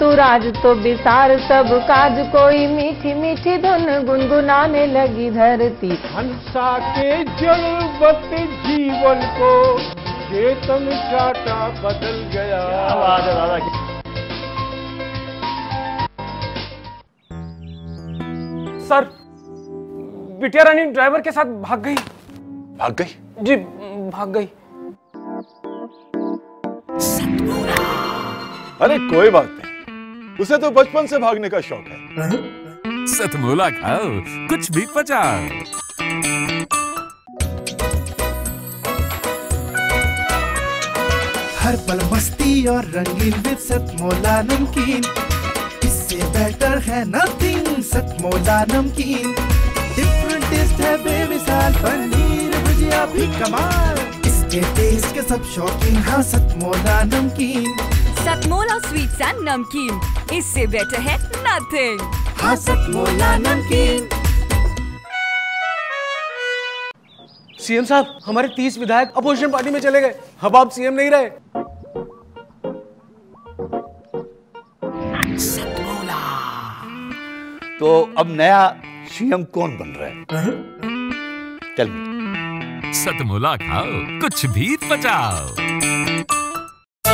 तुराज तो विसार सब काज कोई मीठी मीठी धुन गुनगुनाने लगी धरती हंसा के जलवत जीवन को चेतन चाटा बदल गया सर बिटिया रानी ड्राइवर के साथ भाग गई भाग गई जी भाग गई अरे कोई बात नहीं उसे तो बचपन से भागने का शौक है सतमोला खाओ कुछ भी पचा हर पल मस्ती और रंगीन विद सतमोला नमकीन इससे बेटर है नथिंग सतमोला नमकीन डिफरेंट टेस्ट है बेमिसाल पनीर भुजिया भी कमाल इसके टेस्ट के सब शौकीन हाँ सतमोला नमकीन सतमोला स्वीट्स एंड नमकीन इससे बेटर है नथिंग हाँ सतमोला नमकीन सीएम साहब हमारे तीस विधायक अपोजिशन पार्टी में चले गए अब आप सीएम नहीं रहे तो अब नया सीएम कौन बन रहा है चल सतमोला खाओ कुछ भी तो बचाओ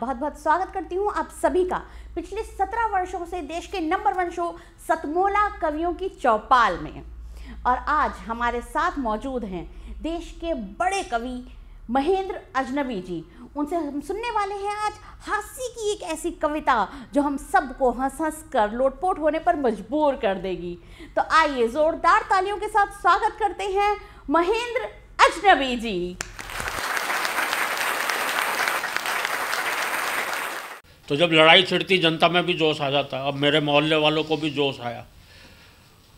बहुत बहुत स्वागत करती हूँ आप सभी का पिछले सत्रह वर्षों से देश के नंबर वन शो सतमोला कवियों की चौपाल में और आज हमारे साथ मौजूद हैं देश के बड़े कवि महेंद्र अजनबी जी उनसे हम सुनने वाले हैं आज हास्य की एक ऐसी कविता जो हम सबको हंस हंस कर लोटपोट होने पर मजबूर कर देगी तो आइए ज़ोरदार तालियों के साथ स्वागत करते हैं महेंद्र अजनबी जी तो जब लड़ाई छिड़ती जनता में भी जोश आ जाता अब मेरे मोहल्ले वालों को भी जोश आया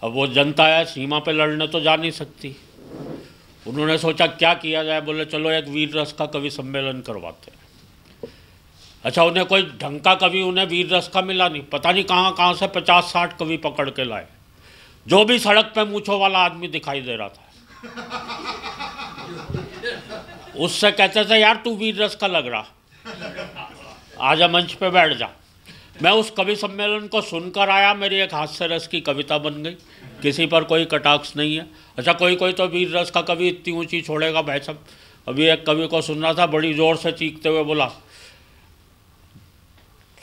अब वो जनता है सीमा पे लड़ने तो जा नहीं सकती उन्होंने सोचा क्या किया जाए बोले चलो एक वीर रस का कवि सम्मेलन करवाते हैं अच्छा उन्हें कोई ढंग का कवि उन्हें वीर रस का मिला नहीं पता नहीं कहाँ कहाँ से पचास साठ कवि पकड़ के लाए जो भी सड़क पे मूछों वाला आदमी दिखाई दे रहा था उससे कहते थे यार तू वीर रस का लग रहा आजा मंच पे बैठ जा मैं उस कवि सम्मेलन को सुनकर आया मेरी एक हास्य रस की कविता बन गई किसी पर कोई कटाक्ष नहीं है अच्छा कोई कोई तो वीर रस का कवि इतनी ऊँची छोड़ेगा भाई सब अभी एक कवि को सुन रहा था बड़ी जोर से चीखते हुए बोला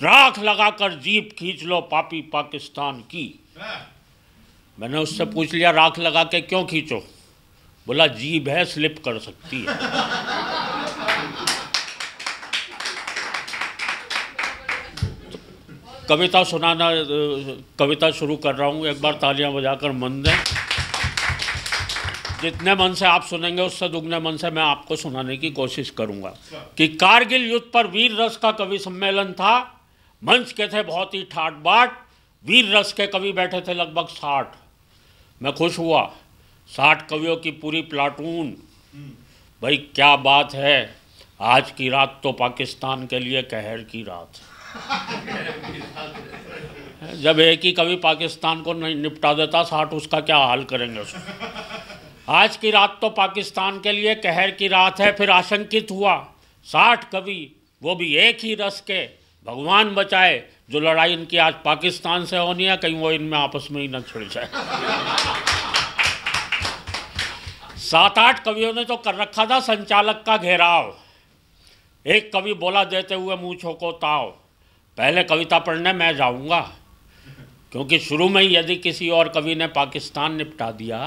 राख लगाकर जीप खींच लो पापी पाकिस्तान की मैंने उससे पूछ लिया राख लगा के क्यों खींचो बोला जीभ है स्लिप कर सकती है कविता सुनाना कविता शुरू कर रहा हूँ एक बार तालियां बजाकर मन दें जितने मन से आप सुनेंगे उससे दुगने मन से मैं आपको सुनाने की कोशिश करूँगा अच्छा। कि कारगिल युद्ध पर वीर रस का कवि सम्मेलन था मंच के थे बहुत ही ठाट बाट वीर रस के कवि बैठे थे लगभग साठ मैं खुश हुआ साठ कवियों की पूरी प्लाटून भाई क्या बात है आज की रात तो पाकिस्तान के लिए कहर की रात जब एक ही कभी पाकिस्तान को नहीं निपटा देता साठ उसका क्या हाल करेंगे उसको आज की रात तो पाकिस्तान के लिए कहर की रात है फिर आशंकित हुआ साठ कवि वो भी एक ही रस के भगवान बचाए जो लड़ाई इनकी आज पाकिस्तान से होनी है कहीं वो इनमें आपस में ही न छिड़ जाए सात आठ कवियों ने तो कर रखा था संचालक का घेराव एक कवि बोला देते हुए मुँह छोको ताव पहले कविता पढ़ने मैं जाऊंगा क्योंकि शुरू में ही यदि किसी और कवि ने पाकिस्तान निपटा दिया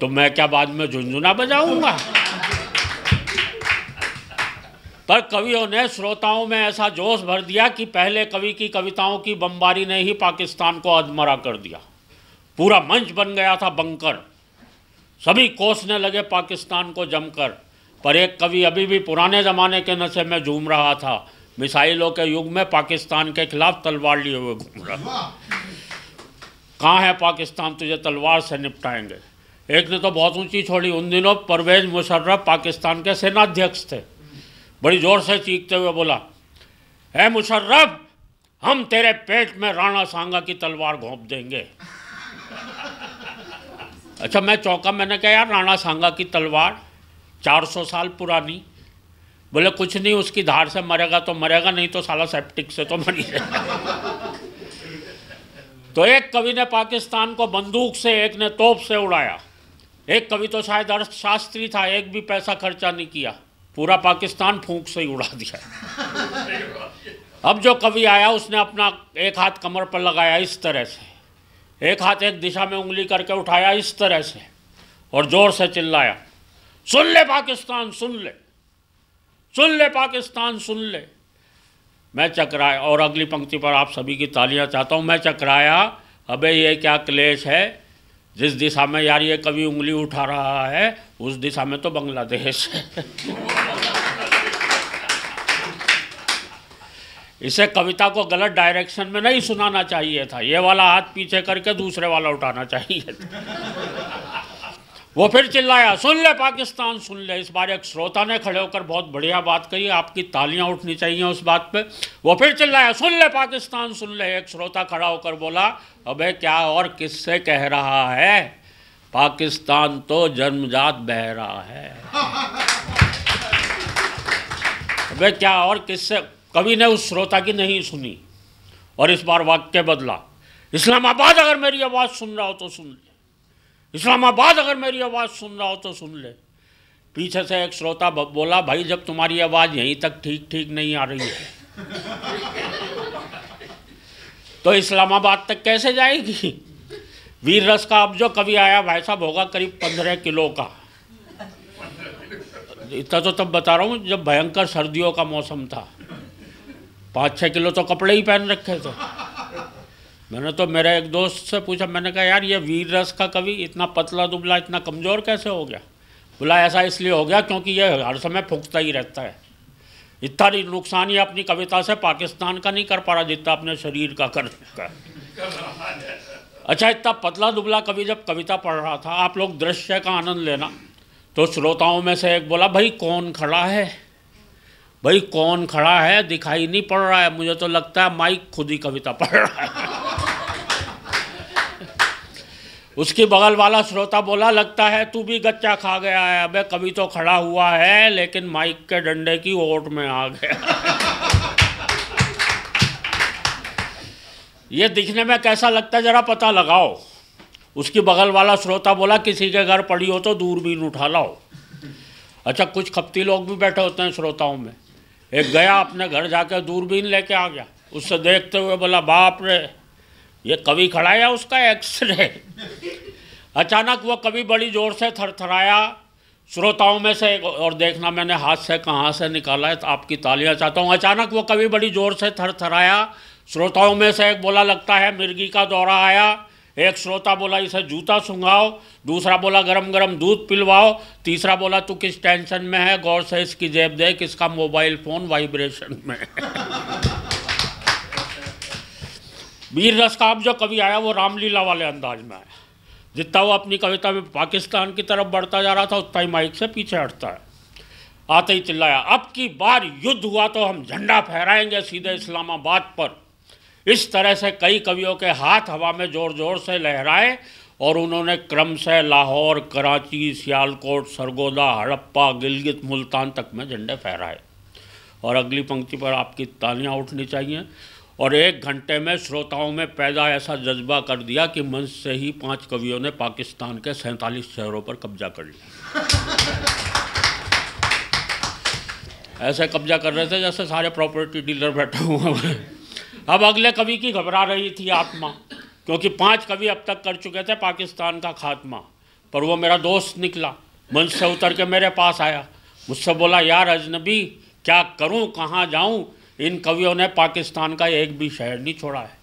तो मैं क्या बाद में झुंझुना बजाऊंगा पर कवियों ने श्रोताओं में ऐसा जोश भर दिया कि पहले कवि की कविताओं की बमबारी ने ही पाकिस्तान को अधमरा कर दिया पूरा मंच बन गया था बंकर सभी कोसने लगे पाकिस्तान को जमकर पर एक कवि अभी भी पुराने ज़माने के नशे में झूम रहा था मिसाइलों के युग में पाकिस्तान के खिलाफ तलवार लिए हुए घूम रहा कहाँ है पाकिस्तान तुझे तलवार से निपटाएंगे एक ने तो बहुत ऊंची छोड़ी उन दिनों परवेज मुशर्रफ पाकिस्तान के सेनाध्यक्ष थे बड़ी ज़ोर से चीखते हुए बोला है मुशर्रफ हम तेरे पेट में राणा सांगा की तलवार घोंप देंगे अच्छा मैं चौका मैंने कहा यार राणा सांगा की तलवार 400 साल पुरानी बोले कुछ नहीं उसकी धार से मरेगा तो मरेगा नहीं तो साला सेप्टिक से तो मरी तो एक कवि ने पाकिस्तान को बंदूक से एक ने तोप से उड़ाया एक कवि तो शायद अर्थशास्त्री था एक भी पैसा खर्चा नहीं किया पूरा पाकिस्तान फूंक से ही उड़ा दिया अब जो कवि आया उसने अपना एक हाथ कमर पर लगाया इस तरह से एक हाथ एक दिशा में उंगली करके उठाया इस तरह से और ज़ोर से चिल्लाया सुन ले पाकिस्तान सुन ले सुन ले पाकिस्तान सुन ले मैं चकराया और अगली पंक्ति पर आप सभी की तालियां चाहता हूं मैं चकराया अबे ये क्या क्लेश है जिस दिशा में यार ये कभी उंगली उठा रहा है उस दिशा में तो बांग्लादेश है इसे कविता को गलत डायरेक्शन में नहीं सुनाना चाहिए था ये वाला हाथ पीछे करके दूसरे वाला उठाना चाहिए था वो फिर चिल्लाया सुन ले पाकिस्तान सुन ले इस बार एक श्रोता ने खड़े होकर बहुत बढ़िया बात कही आपकी तालियां उठनी चाहिए उस बात पे वो फिर चिल्लाया सुन ले पाकिस्तान सुन ले एक श्रोता खड़ा होकर बोला अबे क्या और किससे कह रहा है पाकिस्तान तो जन्मजात बह रहा है अबे क्या और किससे कभी ने उस श्रोता की नहीं सुनी और इस बार वाक्य बदला इस्लामाबाद अगर मेरी आवाज़ सुन रहा हो तो सुन ले इस्लामाबाद अगर मेरी आवाज़ सुन रहा हो तो सुन ले पीछे से एक श्रोता बोला भाई जब तुम्हारी आवाज़ यहीं तक ठीक ठीक नहीं आ रही है तो इस्लामाबाद तक कैसे जाएगी वीर रस का अब जो कभी आया भाई साहब होगा करीब पंद्रह किलो का इतना तो तब बता रहा हूँ जब भयंकर सर्दियों का मौसम था पाँच छः किलो तो कपड़े ही पहन रखे थे मैंने तो मेरा एक दोस्त से पूछा मैंने कहा यार ये वीर रस का कवि इतना पतला दुबला इतना कमज़ोर कैसे हो गया बोला ऐसा इसलिए हो गया क्योंकि ये हर समय फूकता ही रहता है इतना नुकसान ही अपनी कविता से पाकिस्तान का नहीं कर पा रहा जितना अपने शरीर का कर चुका अच्छा इतना पतला दुबला कवि जब कविता पढ़ रहा था आप लोग दृश्य का आनंद लेना तो श्रोताओं में से एक बोला भाई कौन खड़ा है भाई कौन खड़ा है दिखाई नहीं पड़ रहा है मुझे तो लगता है माइक खुद ही कविता पढ़ रहा है उसकी बगल वाला श्रोता बोला लगता है तू भी गच्चा खा गया है अबे कभी तो खड़ा हुआ है लेकिन माइक के डंडे की ओट में आ गया ये दिखने में कैसा लगता है जरा पता लगाओ उसकी बगल वाला श्रोता बोला किसी के घर पड़ी हो तो दूरबीन उठा लाओ अच्छा कुछ खपती लोग भी बैठे होते हैं श्रोताओं में एक गया अपने घर जाकर दूरबीन लेके आ गया उससे देखते हुए बोला बाप रे ये कवि खड़ा है उसका एक्सरे अचानक वह कवि बड़ी जोर से थरथराया श्रोताओं में से और देखना मैंने हाथ से कहाँ से निकाला है तो आपकी तालियां चाहता हूँ अचानक वो कवि बड़ी जोर से थरथराया श्रोताओं में से एक बोला लगता है मिर्गी का दौरा आया एक श्रोता बोला इसे जूता सुंघाओ दूसरा बोला गरम गरम दूध पिलवाओ तीसरा बोला तू किस टेंशन में है गौर से इसकी जेब देख इसका मोबाइल फ़ोन वाइब्रेशन में वीर रस का अब जो कवि आया वो रामलीला वाले अंदाज में आया जितना वो अपनी कविता में पाकिस्तान की तरफ बढ़ता जा रहा था उतना ही माइक से पीछे हटता है आते ही चिल्लाया अब की बार युद्ध हुआ तो हम झंडा फहराएंगे सीधे इस्लामाबाद पर इस तरह से कई कवियों के हाथ हवा में जोर जोर से लहराए और उन्होंने क्रम से लाहौर कराची सियालकोट सरगोदा हड़प्पा गिलगित मुल्तान तक में झंडे फहराए और अगली पंक्ति पर आपकी तालियां उठनी चाहिए और एक घंटे में श्रोताओं में पैदा ऐसा जज्बा कर दिया कि मंच से ही पांच कवियों ने पाकिस्तान के सैंतालीस शहरों पर कब्जा कर लिया ऐसे कब्जा कर रहे थे जैसे सारे प्रॉपर्टी डीलर बैठे हुए हैं अब अगले कवि की घबरा रही थी आत्मा क्योंकि पांच कवि अब तक कर चुके थे पाकिस्तान का खात्मा पर वो मेरा दोस्त निकला मंच से उतर के मेरे पास आया मुझसे बोला यार अजनबी क्या करूं कहाँ जाऊं इन कवियों ने पाकिस्तान का एक भी शहर नहीं छोड़ा है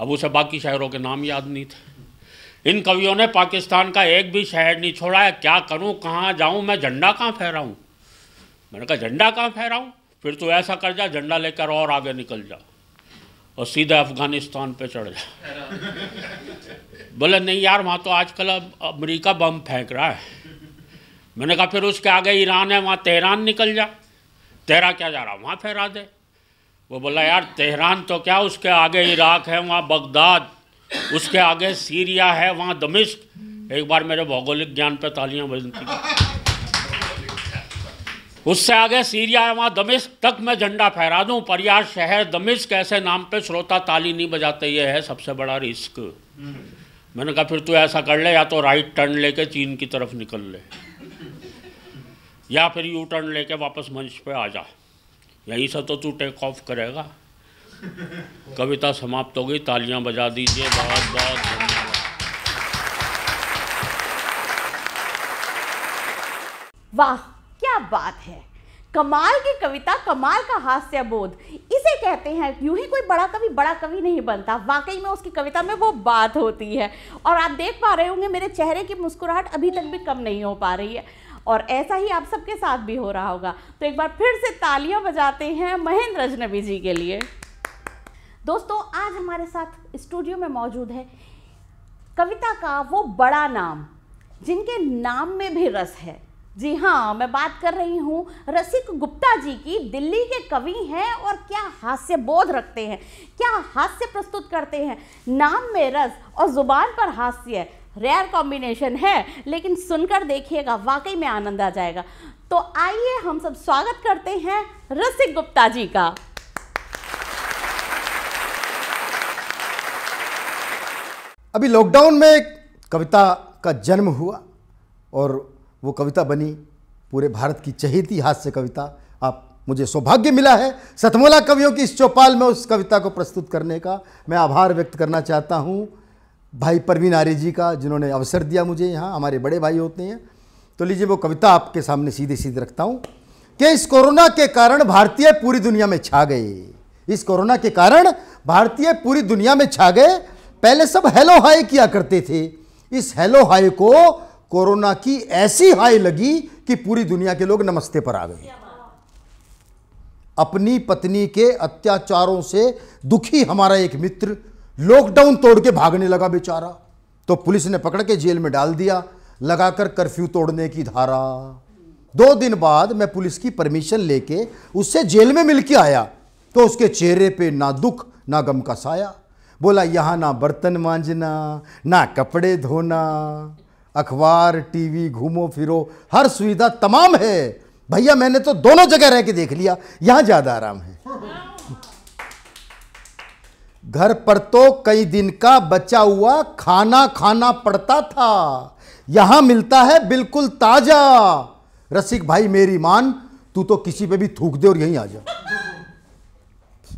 अब उसे बाकी शहरों के नाम याद नहीं थे इन कवियों ने पाकिस्तान का एक भी शहर नहीं छोड़ा है क्या करूं कहाँ जाऊं मैं झंडा कहाँ फहराऊं मैंने कहा झंडा कहाँ फहराऊं फिर तो ऐसा कर जा झंडा लेकर और आगे निकल जा और सीधे अफगानिस्तान पे चढ़ जा बोले नहीं यार वहाँ तो आजकल अब अमरीका बम फेंक रहा है मैंने कहा फिर उसके आगे ईरान है वहाँ तेहरान निकल जा तेरा क्या जा रहा वहाँ फहरा दे वो बोला यार तेहरान तो क्या उसके आगे इराक है वहाँ बगदाद उसके आगे सीरिया है वहाँ दमिश्क एक बार मेरे भौगोलिक ज्ञान पे तालियां बजती उससे आगे सीरिया है वहाँ दमिश्क तक मैं झंडा फहरा दूँ पर यार शहर दमिश्क ऐसे नाम पे श्रोता ताली नहीं बजाते ये है सबसे बड़ा रिस्क मैंने कहा फिर तू ऐसा कर ले या तो राइट टर्न लेके चीन की तरफ निकल ले या फिर यू टर्न लेके वापस मंच पे आ जा यही से तो तू टेक ऑफ करेगा कविता समाप्त हो गई तालियां बजा दीजिए बहुत बहुत वाह क्या बात है कमाल की कविता कमाल का हास्य बोध इसे कहते हैं यूं ही कोई बड़ा कवि बड़ा कवि नहीं बनता वाकई में उसकी कविता में वो बात होती है और आप देख पा रहे होंगे मेरे चेहरे की मुस्कुराहट अभी तक भी कम नहीं हो पा रही है और ऐसा ही आप सबके साथ भी हो रहा होगा तो एक बार फिर से तालियां बजाते हैं महेंद्र अजनबी जी के लिए दोस्तों आज हमारे साथ स्टूडियो में मौजूद है कविता का वो बड़ा नाम जिनके नाम में भी रस है जी हाँ मैं बात कर रही हूँ रसिक गुप्ता जी की दिल्ली के कवि हैं और क्या हास्य बोध रखते हैं क्या हास्य प्रस्तुत करते हैं नाम में रस और ज़ुबान पर हास्य रेयर कॉम्बिनेशन है लेकिन सुनकर देखिएगा वाकई में आनंद आ जाएगा तो आइए हम सब स्वागत करते हैं रसिक गुप्ता जी का अभी लॉकडाउन में एक कविता का जन्म हुआ और वो कविता बनी पूरे भारत की चहेती हास्य कविता आप मुझे सौभाग्य मिला है सतमोला कवियों की इस चौपाल में उस कविता को प्रस्तुत करने का मैं आभार व्यक्त करना चाहता हूँ भाई परवीन आर्य जी का जिन्होंने अवसर दिया मुझे यहाँ हमारे बड़े भाई होते हैं तो लीजिए वो कविता आपके सामने सीधे सीधे रखता हूँ कि इस कोरोना के कारण भारतीय पूरी दुनिया में छा गए इस कोरोना के कारण भारतीय पूरी दुनिया में छा गए पहले सब हेलो हाई किया करते थे इस हेलो हाई को कोरोना की ऐसी हाई लगी कि पूरी दुनिया के लोग नमस्ते पर आ गए अपनी पत्नी के अत्याचारों से दुखी हमारा एक मित्र लॉकडाउन तोड़ के भागने लगा बेचारा तो पुलिस ने पकड़ के जेल में डाल दिया लगाकर कर्फ्यू तोड़ने की धारा दो दिन बाद मैं पुलिस की परमिशन लेके उससे जेल में मिलके आया तो उसके चेहरे पे ना दुख ना गम का साया बोला यहाँ ना बर्तन मांजना ना कपड़े धोना अखबार टीवी घूमो फिरो हर सुविधा तमाम है भैया मैंने तो दोनों जगह रह के देख लिया यहाँ ज़्यादा आराम है घर पर तो कई दिन का बचा हुआ खाना खाना पड़ता था यहाँ मिलता है बिल्कुल ताजा रसिक भाई मेरी मान तू तो किसी पे भी थूक दे और यहीं आ जा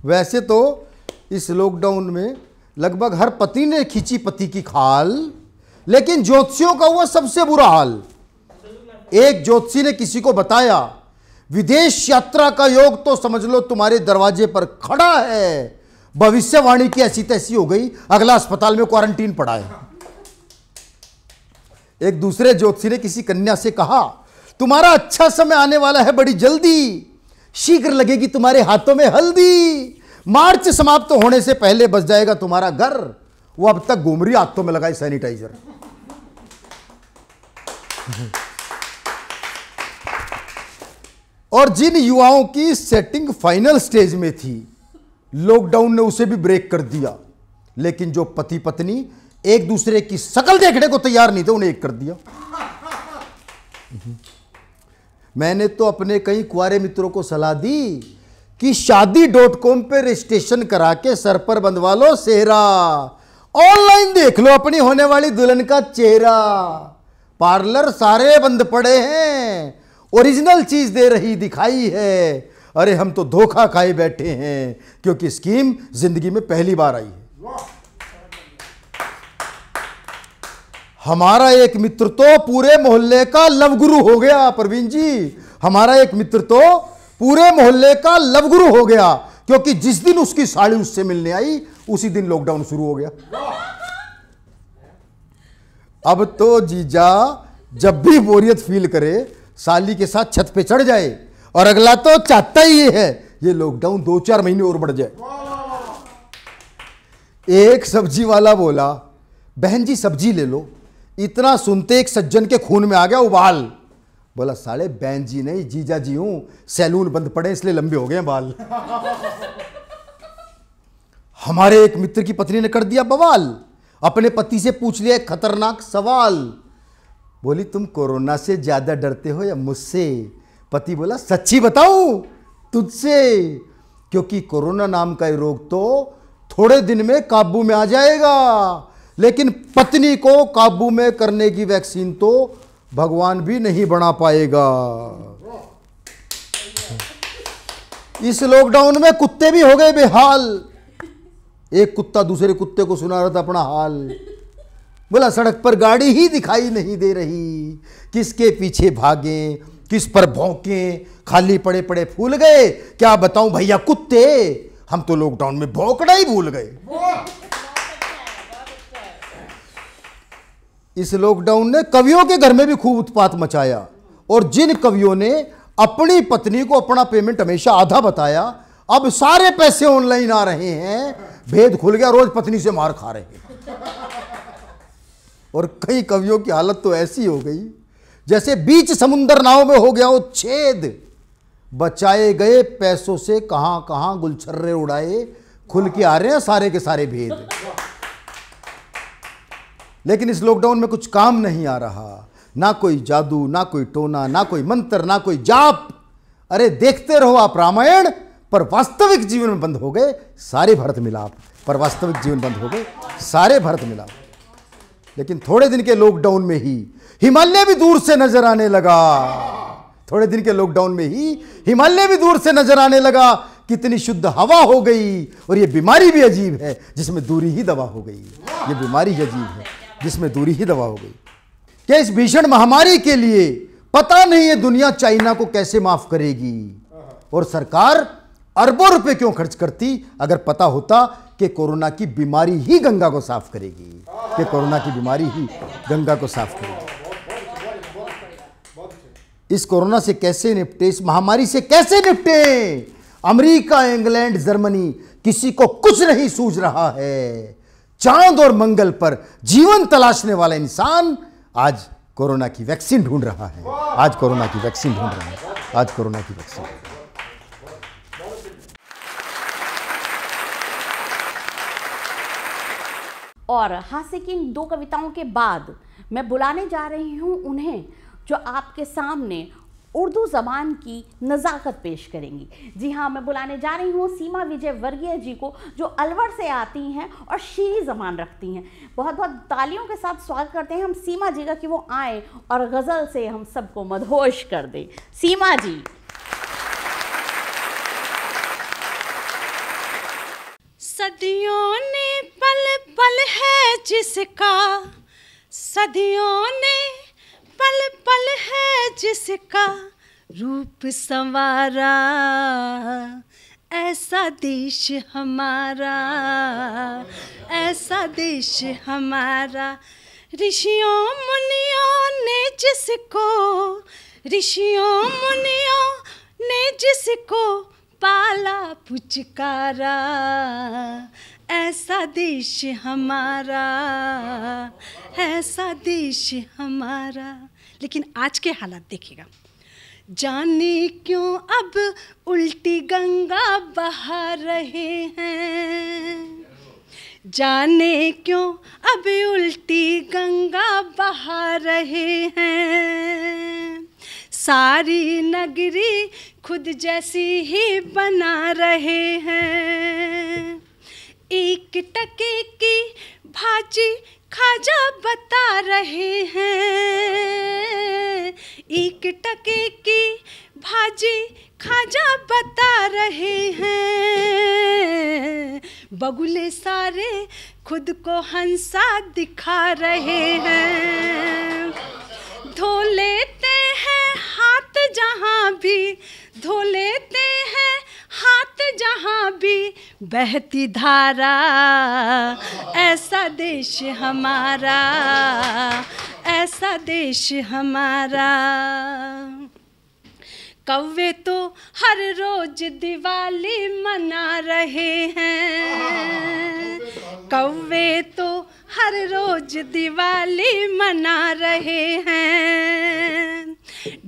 वैसे तो इस लॉकडाउन में लगभग हर पति ने खींची पति की खाल लेकिन ज्योतिषियों का हुआ सबसे बुरा हाल एक ज्योतिषी ने किसी को बताया विदेश यात्रा का योग तो समझ लो तुम्हारे दरवाजे पर खड़ा है भविष्यवाणी की ऐसी तैसी हो गई अगला अस्पताल में क्वारंटीन पड़ा है एक दूसरे ज्योतिषी ने किसी कन्या से कहा तुम्हारा अच्छा समय आने वाला है बड़ी जल्दी शीघ्र लगेगी तुम्हारे हाथों में हल्दी मार्च समाप्त तो होने से पहले बस जाएगा तुम्हारा घर वो अब तक गोमरी हाथों में लगाए सैनिटाइजर और जिन युवाओं की सेटिंग फाइनल स्टेज में थी लॉकडाउन ने उसे भी ब्रेक कर दिया लेकिन जो पति पत्नी एक दूसरे की शकल देखने को तैयार नहीं थे उन्हें एक कर दिया हम्म। मैंने तो अपने कई कुआरे मित्रों को सलाह दी कि शादी डॉट कॉम पर रजिस्ट्रेशन करा के सर पर बंधवा लो सेहरा ऑनलाइन देख लो अपनी होने वाली दुल्हन का चेहरा पार्लर सारे बंद पड़े हैं ओरिजिनल चीज दे रही दिखाई है अरे हम तो धोखा खाए बैठे हैं क्योंकि स्कीम जिंदगी में पहली बार आई है हमारा एक मित्र तो पूरे मोहल्ले का लव गुरु हो गया प्रवीण जी हमारा एक मित्र तो पूरे मोहल्ले का लव गुरु हो गया क्योंकि जिस दिन उसकी साड़ी उससे मिलने आई उसी दिन लॉकडाउन शुरू हो गया अब तो जीजा जब भी बोरियत फील करे साली के साथ छत पे चढ़ जाए और अगला तो चाहता ही है ये लॉकडाउन दो चार महीने और बढ़ जाए एक सब्जी वाला बोला बहन जी सब्जी ले लो इतना सुनते एक सज्जन के खून में आ गया उबाल बोला साले बहन जी नहीं जीजा जी हूं सैलून बंद पड़े इसलिए लंबे हो गए बाल हमारे एक मित्र की पत्नी ने कर दिया बवाल अपने पति से पूछ लिया एक खतरनाक सवाल बोली तुम कोरोना से ज़्यादा डरते हो या मुझसे पति बोला सच्ची बताओ तुझसे क्योंकि कोरोना नाम का रोग तो थोड़े दिन में काबू में आ जाएगा लेकिन पत्नी को काबू में करने की वैक्सीन तो भगवान भी नहीं बना पाएगा इस लॉकडाउन में कुत्ते भी हो गए बेहाल एक कुत्ता दूसरे कुत्ते को सुना रहा था अपना हाल बोला सड़क पर गाड़ी ही दिखाई नहीं दे रही किसके पीछे भागें किस पर भौंके खाली पड़े पड़े फूल गए क्या बताऊं भैया कुत्ते हम तो लॉकडाउन में भौंकना ही भूल गए इस लॉकडाउन ने कवियों के घर में भी खूब उत्पात मचाया और जिन कवियों ने अपनी पत्नी को अपना पेमेंट हमेशा आधा बताया अब सारे पैसे ऑनलाइन आ रहे हैं भेद खुल गया रोज पत्नी से मार खा रहे हैं और कई कवियों की हालत तो ऐसी हो गई जैसे बीच समुंदर नाव में हो गया हो छेद बचाए गए पैसों से कहां कहां गुलछर्रे उड़ाए खुल के आ रहे हैं सारे के सारे भेद लेकिन इस लॉकडाउन में कुछ काम नहीं आ रहा ना कोई जादू ना कोई टोना ना कोई मंत्र ना कोई जाप अरे देखते रहो आप रामायण पर वास्तविक जीवन में बंद हो गए सारे भरत मिलाप पर वास्तविक जीवन बंद हो गए सारे भरत मिलाप लेकिन थोड़े दिन के लॉकडाउन में ही हिमालय भी दूर से नजर आने लगा थोड़े दिन के लॉकडाउन में ही हिमालय भी दूर से नजर आने लगा कितनी शुद्ध हवा हो गई और ये बीमारी भी अजीब है जिसमें दूरी ही दवा हो गई ये बीमारी ही अजीब है जिसमें दूरी ही दवा हो गई क्या इस भीषण महामारी के लिए पता नहीं है दुनिया चाइना को कैसे माफ करेगी और सरकार अरबों रुपए क्यों खर्च करती अगर पता होता कि कोरोना की बीमारी ही गंगा को साफ करेगी कि कोरोना की बीमारी ही गंगा को साफ करेगी इस कोरोना से कैसे निपटे इस महामारी से कैसे निपटे अमेरिका इंग्लैंड जर्मनी किसी को कुछ नहीं सूझ रहा है चांद और मंगल पर जीवन तलाशने वाला इंसान आज कोरोना की वैक्सीन ढूंढ रहा है आज कोरोना की वैक्सीन ढूंढ रहा है आज कोरोना की वैक्सीन और हास्य की इन दो कविताओं के बाद मैं बुलाने जा रही हूँ उन्हें जो आपके सामने उर्दू ज़बान की नज़ाकत पेश करेंगी जी हाँ मैं बुलाने जा रही हूँ सीमा विजय वर्गीय जी को जो अलवर से आती हैं और शीरी ज़बान रखती हैं बहुत बहुत तालियों के साथ स्वागत करते हैं हम सीमा जी का कि वो आए और गज़ल से हम सबको मदहोश कर दें सीमा जी सदियों ने पल पल है जिसका सदियों ने पल पल है जिसका रूप संवारा ऐसा देश हमारा ऐसा देश हमारा ऋषियों मुनियों ने जिसको ऋषियों मुनियों ने जिसको पुचकारा ऐसा देश हमारा ऐसा देश हमारा लेकिन आज के हालात देखिएगा जाने क्यों अब उल्टी गंगा बहा रहे हैं जाने क्यों अब उल्टी गंगा बहा रहे हैं सारी नगरी खुद जैसी ही बना रहे हैं एक टके की भाजी खाजा बता रहे हैं एक टके की भाजी खाजा बता रहे हैं बगुले सारे खुद को हंसा दिखा रहे हैं धो लेते हैं हाथ जहाँ भी धो लेते हैं हाथ जहाँ भी बहती धारा ऐसा देश हमारा ऐसा देश हमारा कौवे तो हर रोज दिवाली मना रहे हैं कौवे तो हर रोज दिवाली मना रहे हैं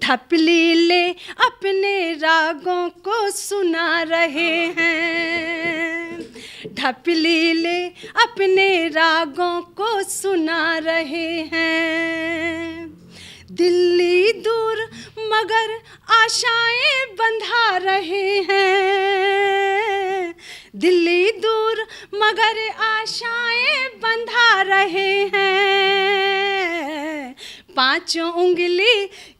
ढपली ले अपने रागों को सुना रहे हैं ढपली ले अपने रागों को सुना रहे हैं दिल्ली दूर मगर आशाएं बंधा रहे हैं दिल्ली दूर मगर आशाएं बंधा रहे हैं पांच उंगली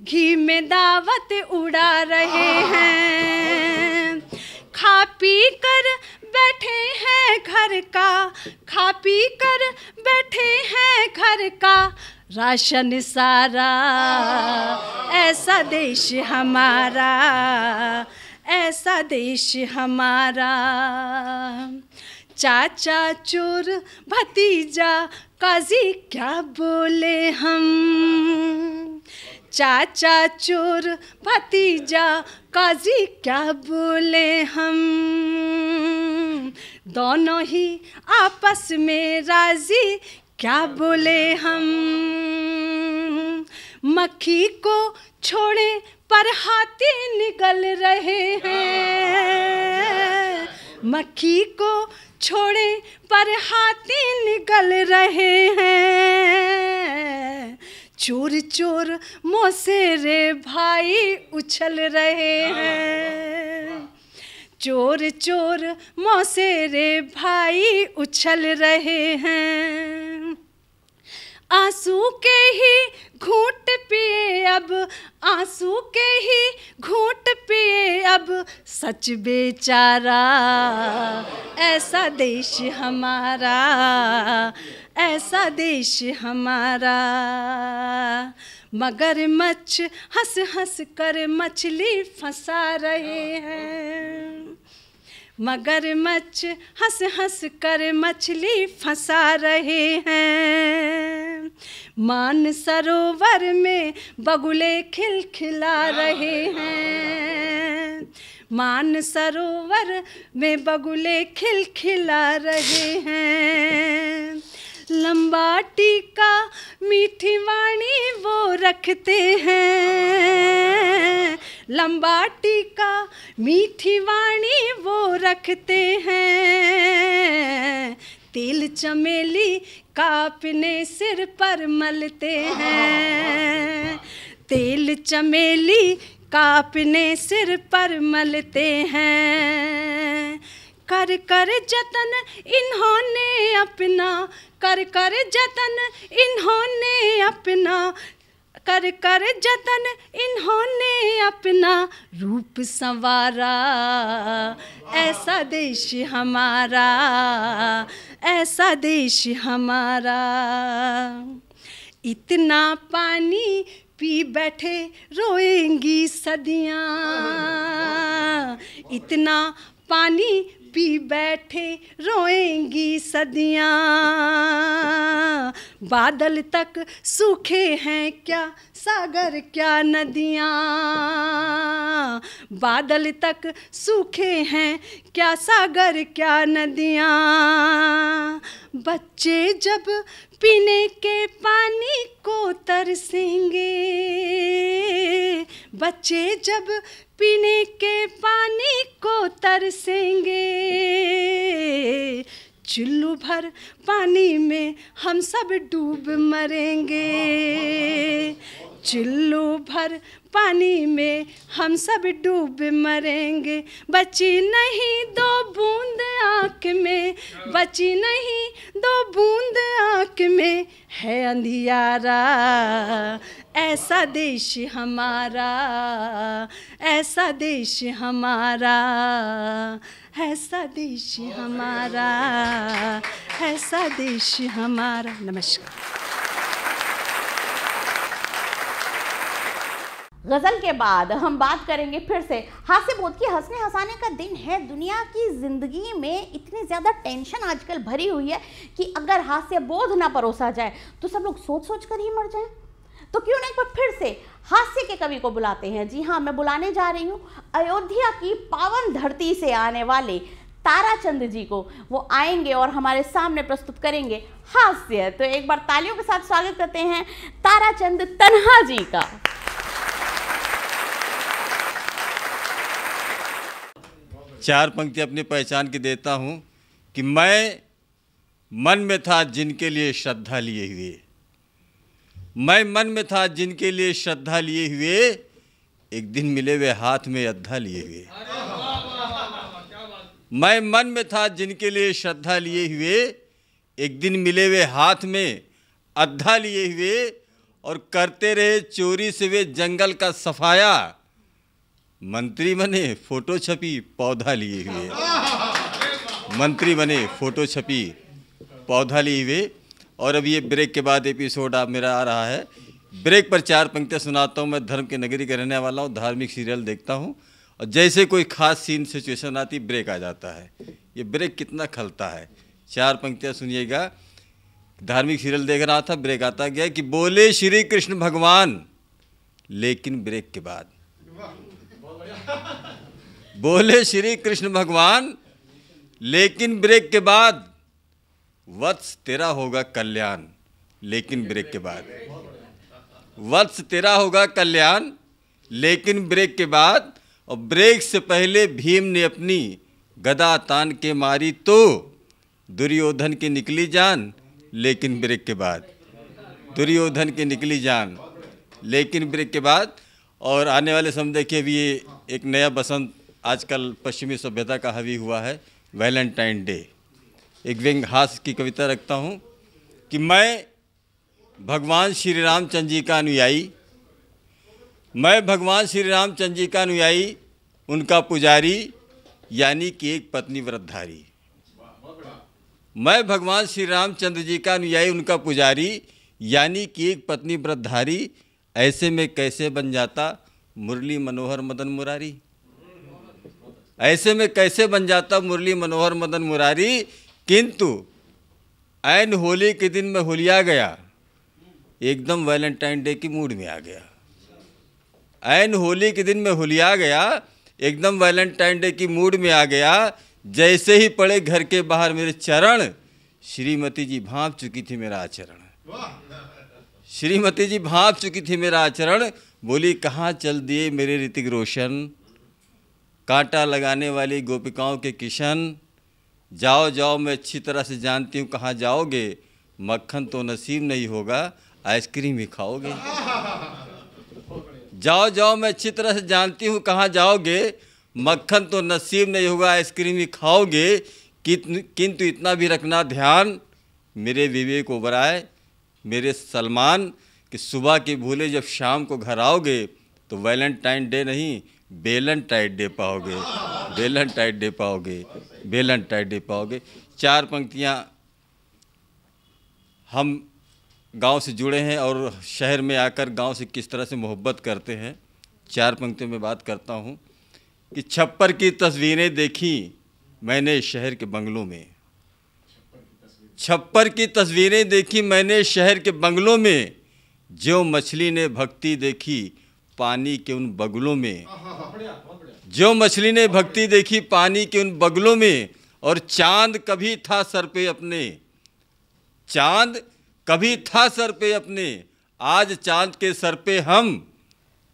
घी में दावत उड़ा रहे हैं खा पी कर बैठे हैं घर का खा पी कर बैठे हैं घर का राशन सारा ऐसा देश हमारा ऐसा देश हमारा चाचा चोर भतीजा काजी क्या बोले हम चाचा चोर भतीजा काजी क्या बोले हम दोनों ही आपस में राजी क्या बोले हम मक्खी को छोड़े पर हाथी निकल रहे हैं मक्खी को छोड़े पर हाथी निकल रहे हैं चोर चोर मोसेरे भाई उछल रहे हैं चोर चोर मोसेरे भाई उछल रहे हैं आंसू के ही घूट पिए अब आंसू के ही घूट पिए अब सच बेचारा ऐसा देश हमारा ऐसा देश हमारा मगर मच्छ हंस हंस कर मछली फंसा रहे हैं मगर मच्छ हंस हंस कर मछली फंसा रहे हैं मान सरोवर में बगुले खिलखिला रहे हैं मान सरोवर में बगुले खिलखिला रहे हैं लंबा टीका मीठी वाणी वो रखते हैं लंबा टीका मीठी वाणी वो रखते हैं तिल चमेली का अपने सिर पर मलते हैं तिल चमेली का अपने सिर पर मलते हैं कर कर जतन इन्होंने अपना कर कर जतन इन्होंने अपना कर कर जतन इन्होंने अपना रूप संवारा ऐसा देश हमारा ऐसा देश हमारा इतना पानी पी बैठे रोएंगी सदियाँ इतना पानी भी बैठे रोएंगी सदियाँ बादल तक सूखे हैं क्या सागर क्या नदियाँ बादल तक सूखे हैं क्या सागर क्या नदियाँ बच्चे जब पीने के पानी को तरसेंगे बच्चे जब पीने के पानी को तरसेंगे चुल्लू भर पानी में हम सब डूब मरेंगे चुल्लू भर पानी में हम सब डूब मरेंगे बची नहीं दो बूंद आँख में बची नहीं दो बूंद आँख में है अंधियारा ऐसा देश हमारा ऐसा देश हमारा ऐसा देश हमारा ऐसा देश हमारा नमस्कार गज़ल के बाद हम बात करेंगे फिर से हास्य बोध की हंसने हंसाने का दिन है दुनिया की ज़िंदगी में इतनी ज़्यादा टेंशन आजकल भरी हुई है कि अगर हास्य बोध ना परोसा जाए तो सब लोग सोच सोच कर ही मर जाएं तो क्यों नहीं पर फिर से हास्य के कवि को बुलाते हैं जी हाँ मैं बुलाने जा रही हूँ अयोध्या की पावन धरती से आने वाले ताराचंद जी को वो आएंगे और हमारे सामने प्रस्तुत करेंगे हास्य तो एक बार तालियों के साथ स्वागत करते हैं ताराचंद तन्हा जी का चार पंक्ति अपनी पहचान की देता हूँ कि मैं मन में था जिनके लिए श्रद्धा लिए हुए मैं मन में था जिनके लिए श्रद्धा लिए हुए एक दिन मिले वे हाथ में अद्धा लिए हुए मैं मन में था जिनके लिए श्रद्धा लिए हुए एक दिन मिले वे हाथ में अद्धा लिए हुए और करते रहे चोरी से वे जंगल का सफाया मंत्री बने फोटो छपी पौधा लिए हुए मंत्री बने फोटो छपी पौधा लिए हुए और अब ये ब्रेक के बाद एपिसोड आप मेरा आ रहा है ब्रेक पर चार पंक्तियाँ सुनाता हूँ मैं धर्म के नगरी का रहने वाला हूँ धार्मिक सीरियल देखता हूँ और जैसे कोई खास सीन सिचुएशन आती ब्रेक आ जाता है ये ब्रेक कितना खलता है चार पंक्तियाँ सुनिएगा धार्मिक सीरियल देख रहा था ब्रेक आता गया कि बोले श्री कृष्ण भगवान लेकिन ब्रेक के बाद बोले श्री कृष्ण भगवान लेकिन ब्रेक के बाद वत्स तेरा होगा कल्याण लेकिन ब्रेक के बाद वत्स तेरा होगा कल्याण लेकिन ब्रेक के बाद और ब्रेक से पहले भीम ने अपनी गदा तान के मारी तो दुर्योधन की निकली जान लेकिन ब्रेक के बाद दुर्योधन की निकली जान लेकिन ब्रेक के बाद और आने वाले समय देखिए अभी ये एक नया बसंत आजकल पश्चिमी सभ्यता का हवी हुआ है वैलेंटाइन डे एक व्यंग हास की कविता रखता हूँ कि मैं भगवान श्री रामचंद्र जी का अनुयायी मैं भगवान श्री रामचंद्र जी का अनुयायी उनका पुजारी यानी कि एक पत्नी व्रतधारी मैं भगवान श्री रामचंद्र जी का अनुयायी उनका पुजारी यानी कि एक पत्नी व्रतधारी ऐसे में कैसे बन जाता मुरली मनोहर मदन मुरारी ऐसे में कैसे बन जाता मुरली मनोहर मदन मुरारी किंतु ऐन होली के दिन में होलिया गया एकदम वैलेंटाइन डे की मूड में आ गया ऐन होली के दिन में होलिया गया एकदम वैलेंटाइन डे की मूड में आ गया जैसे ही पड़े घर के बाहर मेरे चरण श्रीमती जी भाप चुकी थी मेरा आचरण श्रीमती जी भाप चुकी थी मेरा आचरण बोली कहाँ चल दिए मेरे ऋतिक रोशन कांटा लगाने वाली गोपिकाओं के किशन जाओ जाओ मैं अच्छी तरह से जानती हूँ कहाँ जाओगे मक्खन तो नसीब नहीं होगा आइसक्रीम ही खाओगे जाओ जाओ मैं अच्छी तरह से जानती हूँ कहाँ जाओगे मक्खन तो नसीब नहीं होगा आइसक्रीम ही खाओगे किंतु इतना भी रखना ध्यान मेरे विवेक ओबराय मेरे सलमान कि सुबह के भूले जब शाम को घर आओगे तो वैलेंटाइन डे नहीं बेलन टाइट दे पाओगे बेलन टाइट दे पाओगे बेलन टाइट दे पाओगे चार पंक्तियाँ हम गांव से जुड़े हैं और शहर में आकर गांव से किस तरह से मोहब्बत करते हैं चार पंक्तियों में बात करता हूं कि छप्पर की तस्वीरें देखी मैंने शहर के बंगलों में छप्पर की तस्वीरें देखी मैंने शहर के बंगलों में जो मछली ने भक्ति देखी पानी के उन बगलों में हाँ, हाँ, हाँ, जो मछली ने भक्ति देखी पानी के उन बगलों में और चांद कभी था सर पे अपने चांद कभी था सर पे अपने आज चांद के सर पे हम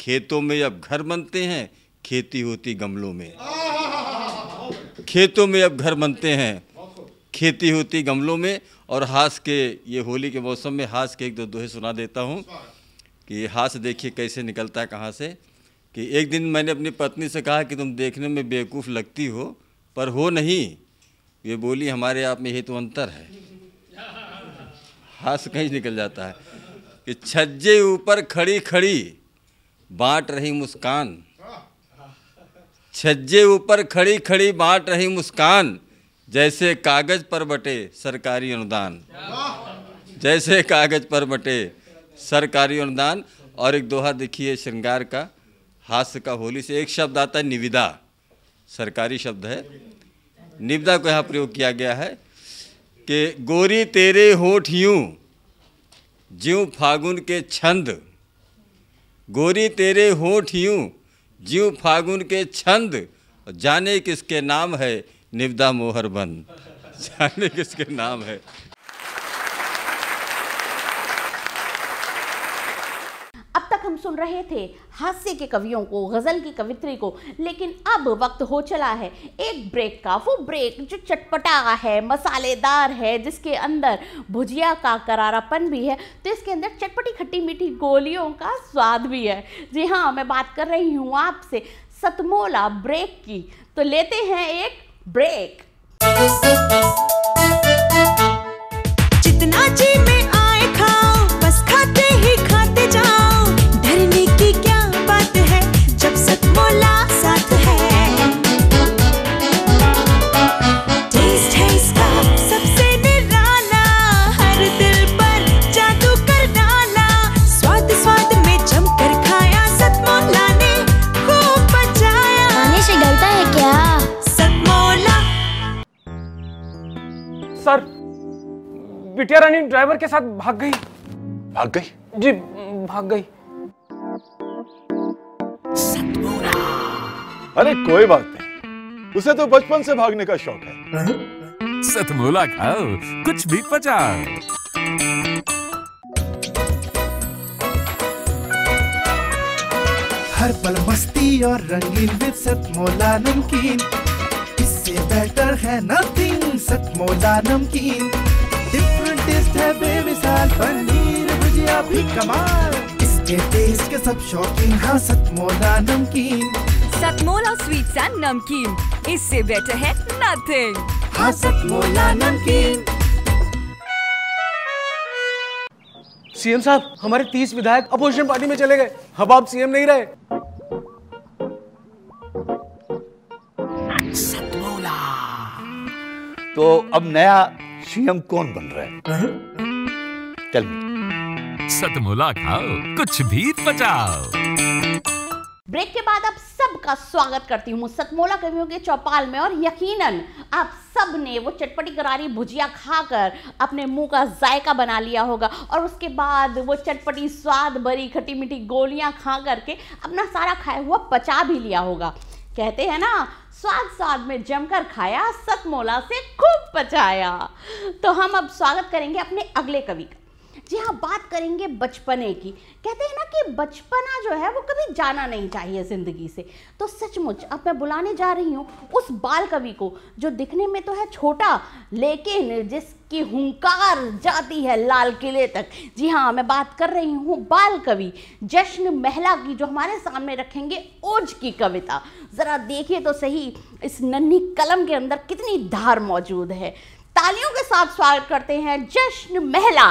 खेतों में अब घर बनते हैं खेती होती गमलों में खेतों में अब घर बनते हैं खेती होती गमलों में और हास के ये होली के मौसम में हास के एक दो दोहे सुना देता हूँ कि हाथ से देखिए कैसे निकलता है कहाँ से कि एक दिन मैंने अपनी पत्नी से कहा कि तुम देखने में बेवकूफ़ लगती हो पर हो नहीं ये बोली हमारे आप में यही तो अंतर है हाथ से कहीं निकल जाता है कि छज्जे ऊपर खड़ी खड़ी बांट रही मुस्कान छज्जे ऊपर खड़ी खड़ी बांट रही मुस्कान जैसे कागज पर बटे सरकारी अनुदान जैसे कागज पर बटे सरकारी अनुदान और एक दोहा देखिए श्रृंगार का हास्य का होली से एक शब्द आता है निविदा सरकारी शब्द है निविदा को यहाँ प्रयोग किया गया है कि गोरी तेरे होठ यूं ज्यों फागुन के छंद गोरी तेरे होठ यूं ज्यों फागुन के छंद जाने किसके नाम है निविदा मोहरबंद जाने किसके नाम है हम सुन रहे थे हास्य के कवियों को गज़ल की कवित्री को लेकिन अब वक्त हो चला है एक ब्रेक का वो ब्रेक जो चटपटा है मसालेदार है जिसके अंदर भुजिया का करारापन भी है तो इसके अंदर चटपटी खट्टी मीठी गोलियों का स्वाद भी है जी हाँ मैं बात कर रही हूँ आपसे सतमोला ब्रेक की तो लेते हैं एक ब्रेक जितना जी में सर बिटिया रानी ड्राइवर के साथ भाग गई भाग गई जी भाग गई अरे कोई बात नहीं उसे तो बचपन से भागने का शौक है सतमोला खाओ कुछ भी पचा हर पल मस्ती और रंगीन विद सतमोला नमकीन ये बेटर है नथिंग सच मोजा नमकीन डिफरेंट टेस्ट है बेमिसाल पनीर भुजिया भी कमाल इसके टेस्ट के सब शौकीन हाँ मोजा नमकीन सतमोला स्वीट्स एंड नमकीन इससे बेटर है नथिंग हाँ सतमोला नमकीन सीएम साहब हमारे तीस विधायक अपोजिशन पार्टी में चले गए अब आप सीएम नहीं रहे तो अब नया सीएम कौन बन रहा है चल सतमुला खाओ कुछ भी बचाओ ब्रेक के बाद अब सबका स्वागत करती हूँ सतमोला कवियों के चौपाल में और यकीनन आप सब ने वो चटपटी करारी भुजिया खाकर अपने मुंह का जायका बना लिया होगा और उसके बाद वो चटपटी स्वाद भरी खटी मीठी गोलियाँ खा करके अपना सारा खाया हुआ पचा भी लिया होगा कहते हैं ना स्वाद स्वाद में जमकर खाया सतमोला से खूब पचाया तो हम अब स्वागत करेंगे अपने अगले कवि का जी हाँ बात करेंगे बचपने की कहते हैं ना कि बचपना जो है वो कभी जाना नहीं चाहिए ज़िंदगी से तो सचमुच अब मैं बुलाने जा रही हूँ उस बाल कवि को जो दिखने में तो है छोटा लेकिन जिसकी हुंकार जाती है लाल किले तक जी हाँ मैं बात कर रही हूँ बाल कवि जश्न महिला की जो हमारे सामने रखेंगे ओज की कविता ज़रा देखिए तो सही इस नन्ही कलम के अंदर कितनी धार मौजूद है तालियों के साथ स्वागत करते हैं जश्न महिला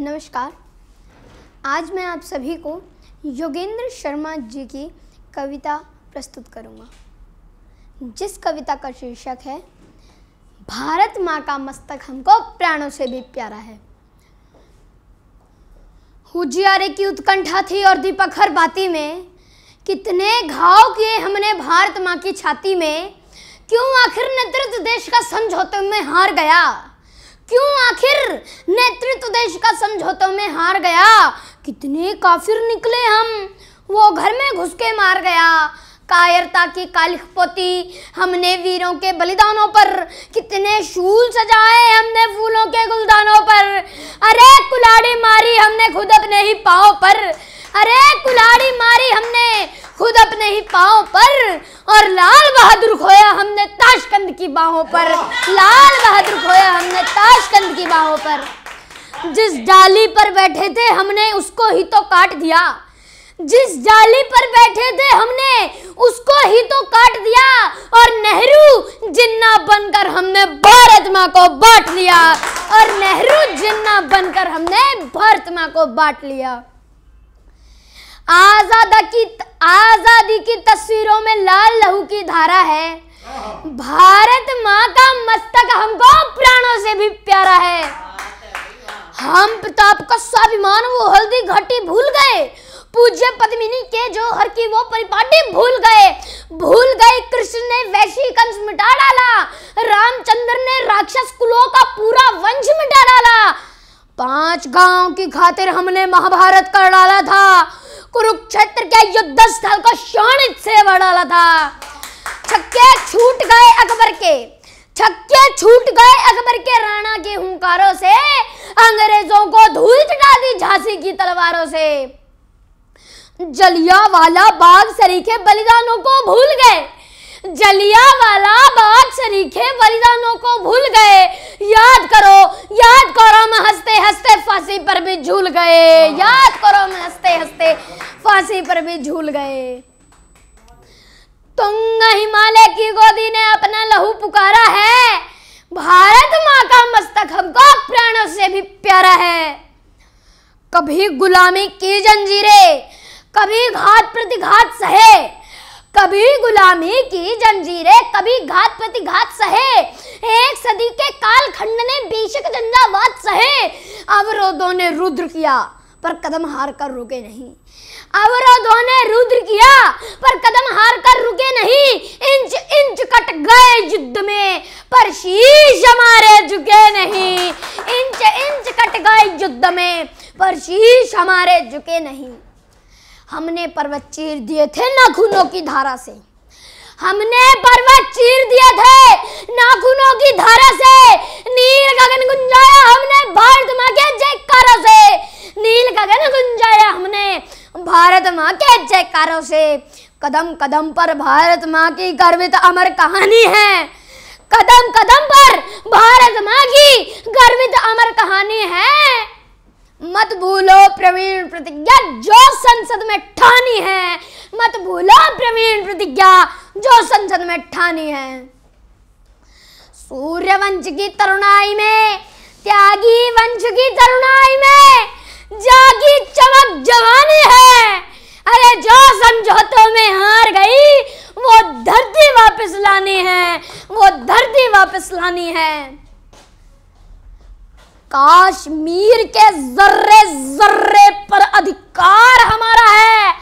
नमस्कार आज मैं आप सभी को योगेंद्र शर्मा जी की कविता प्रस्तुत करूंगा जिस कविता का शीर्षक है भारत माँ का मस्तक हमको प्राणों से भी प्यारा है हुजियारे की उत्कंठा थी और दीपक हर बाती में कितने घाव किए हमने भारत माँ की छाती में क्यों आखिर नेतृत्व देश का समझौते में हार गया क्यों आखिर नेतृत्व देश का समझौतों में हार गया कितने काफिर निकले हम वो घर में घुस के मार गया कायरता की कालिख पोती हमने वीरों के बलिदानों पर कितने शूल सजाए हमने फूलों के गुलदानों पर अरे कुलाड़ी मारी हमने खुद अपने ही पाँव पर अरे कुलाड़ी मारी हमने खुद अपने ही पाओ पर और लाल बहादुर खोया हमने ताशकंद की बाहों पर लाल बहादुर खोया हमने ताशकंद की बाहों पर जिस डाली पर बैठे थे हमने उसको ही तो काट दिया जिस जाली पर बैठे थे हमने उसको ही तो काट दिया और नेहरू जिन्ना बनकर हमने भारत माँ को बांट लिया और नेहरू जिन्ना बनकर हमने भारत माँ को बांट लिया आजादा की आजादी की तस्वीरों में लाल लहू की धारा है भारत माँ का मस्तक हमको प्राणों से भी प्यारा है हम प्रताप का स्वाभिमान वो हल्दी घाटी भूल गए पूज्य पद्मिनी के जो हर की वो परिपाटी भूल गए भूल गए कृष्ण ने वैशी कंस मिटा डाला रामचंद्र ने राक्षस कुलों का पूरा वंश मिटा डाला पांच गांव की खातिर हमने महाभारत कर डाला था कुरुक्षेत्र के युद्ध स्थल को शोणित से भर डाला था छक्के छूट गए अकबर के छक्के छूट गए अकबर के राणा के हुंकारों से अंग्रेजों को धूल चटा दी झांसी की तलवारों से जलिया वाला बाग सरीखे बलिदानों को भूल गए जलिया वाला बाग शरीखे बलिदानों को भूल गए याद करो याद करो मैं हंसते हंसते फांसी पर भी झूल गए याद करो मैं हंसते हंसते फांसी पर भी झूल गए तुंग हिमालय की गोदी ने अपना लहू पुकारा है भारत माँ का मस्तक हमको प्राणों से भी प्यारा है कभी गुलामी की जंजीरें कभी घात प्रतिघात सहे कभी गुलामी की जंजीरें कभी घात प्रतिघात सहे एक सदी के कालखंड ने बेशक झंझावात सहे अवरोधों ने रुद्र किया पर कदम हार कर रुके नहीं अवरोधों ने रुद्र किया पर कदम हार कर रुके नहीं इंच इंच कट गए युद्ध में पर शीश हमारे झुके नहीं इंच इंच कट गए युद्ध में पर शीश हमारे झुके नहीं हमने पर्वत चीर दिए थे नाखूनों की धारा से हमने पर्वत चीर दिए थे नाखूनों की धारा से नील गगन गुंजाया हमने भारत माँ के जयकारों से नील गगन गुंजाया हमने भारत माँ के जयकारों से कदम कदम पर भारत माँ की गर्वित अमर कहानी है कदम कदम पर भारत माँ की गर्वित अमर कहानी है मत भूलो प्रवीण प्रतिज्ञा जो संसद में ठानी है मत भूलो प्रवीण प्रतिज्ञा जो संसद में ठानी है वंश की तरुणाई में त्यागी वंश की तरुणाई में जागी चमक जवानी है अरे जो समझौतों में हार गई वो धरती वापस लानी है वो धरती वापस लानी है काश्मीर के जर्रे जर्रे पर अधिकार हमारा है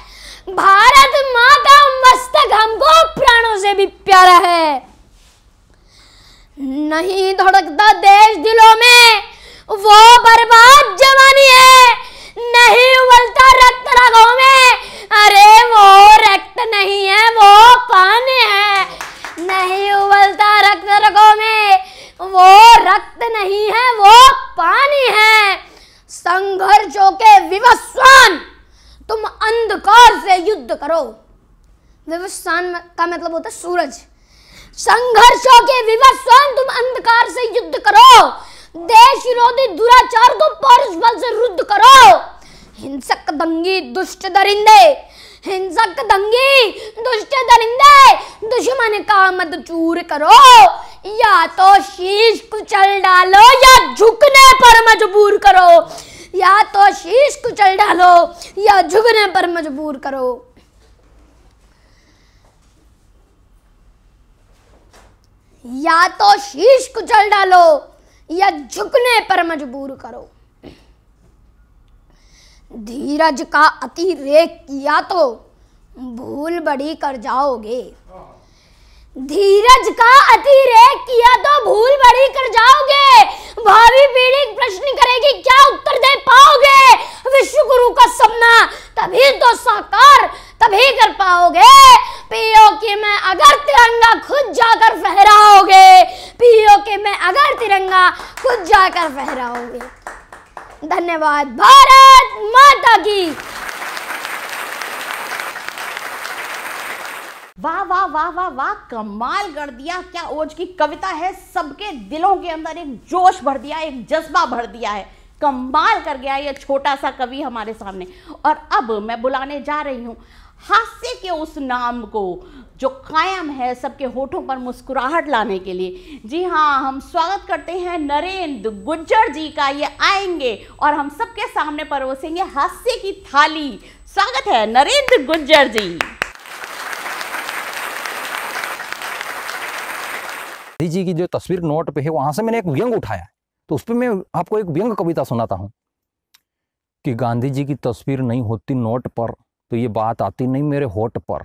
भारत माँ का मस्तक हमको प्राणों से भी प्यारा है नहीं धड़कता देश दिलों में वो बर्बाद जवानी है नहीं उबलता रक्त रगों में अरे वो रक्त नहीं है वो पानी है नहीं उबलता रक्त रगों में वो रक्त नहीं है वो पानी है संघर्षों के विवस्वान तुम अंधकार से युद्ध करो विवस्वान का मतलब होता है सूरज संघर्षों के विवस्वान तुम अंधकार से युद्ध करो देश विरोधी दुराचार को पौरुष बल से रुद्ध करो हिंसक दंगी दुष्ट दरिंदे हिंसक दंगी दुष्ट दरिंदे दुश्मन का मत चूर करो या तो शीश कुचल डालो या झुकने पर मजबूर करो या तो शीश कुचल डालो या झुकने पर मजबूर करो या तो शीश कुचल डालो या झुकने पर मजबूर करो धीरज का अतिरेक किया तो भूल बड़ी कर जाओगे धीरज का अतिरेक किया तो भूल बड़ी कर जाओगे भावी पीढ़ी प्रश्न करेगी क्या उत्तर दे पाओगे विश्व गुरु का सपना तभी तो साकार तभी कर पाओगे पीओ के मैं अगर तिरंगा खुद जाकर फहराओगे पीओ के मैं अगर तिरंगा खुद जाकर फहराओगे धन्यवाद भारत माता की वाह वाह वाह वाह वाह कमाल कर दिया क्या ओज की कविता है सबके दिलों के अंदर एक जोश भर दिया एक जज्बा भर दिया है कमाल कर गया ये छोटा सा कवि हमारे सामने और अब मैं बुलाने जा रही हूँ हास्य के उस नाम को जो कायम है सबके होठों पर मुस्कुराहट लाने के लिए जी हाँ हम स्वागत करते हैं नरेंद्र गुज्जर जी का ये आएंगे और हम सबके सामने परोसेंगे हास्य की थाली स्वागत है नरेंद्र गुज्जर जी गांधी जी की जो तस्वीर नोट पे है वहां से मैंने एक व्यंग उठाया तो उस पर मैं आपको एक व्यंग कविता सुनाता हूँ कि गांधी जी की तस्वीर नहीं होती नोट पर तो ये बात आती नहीं मेरे होट पर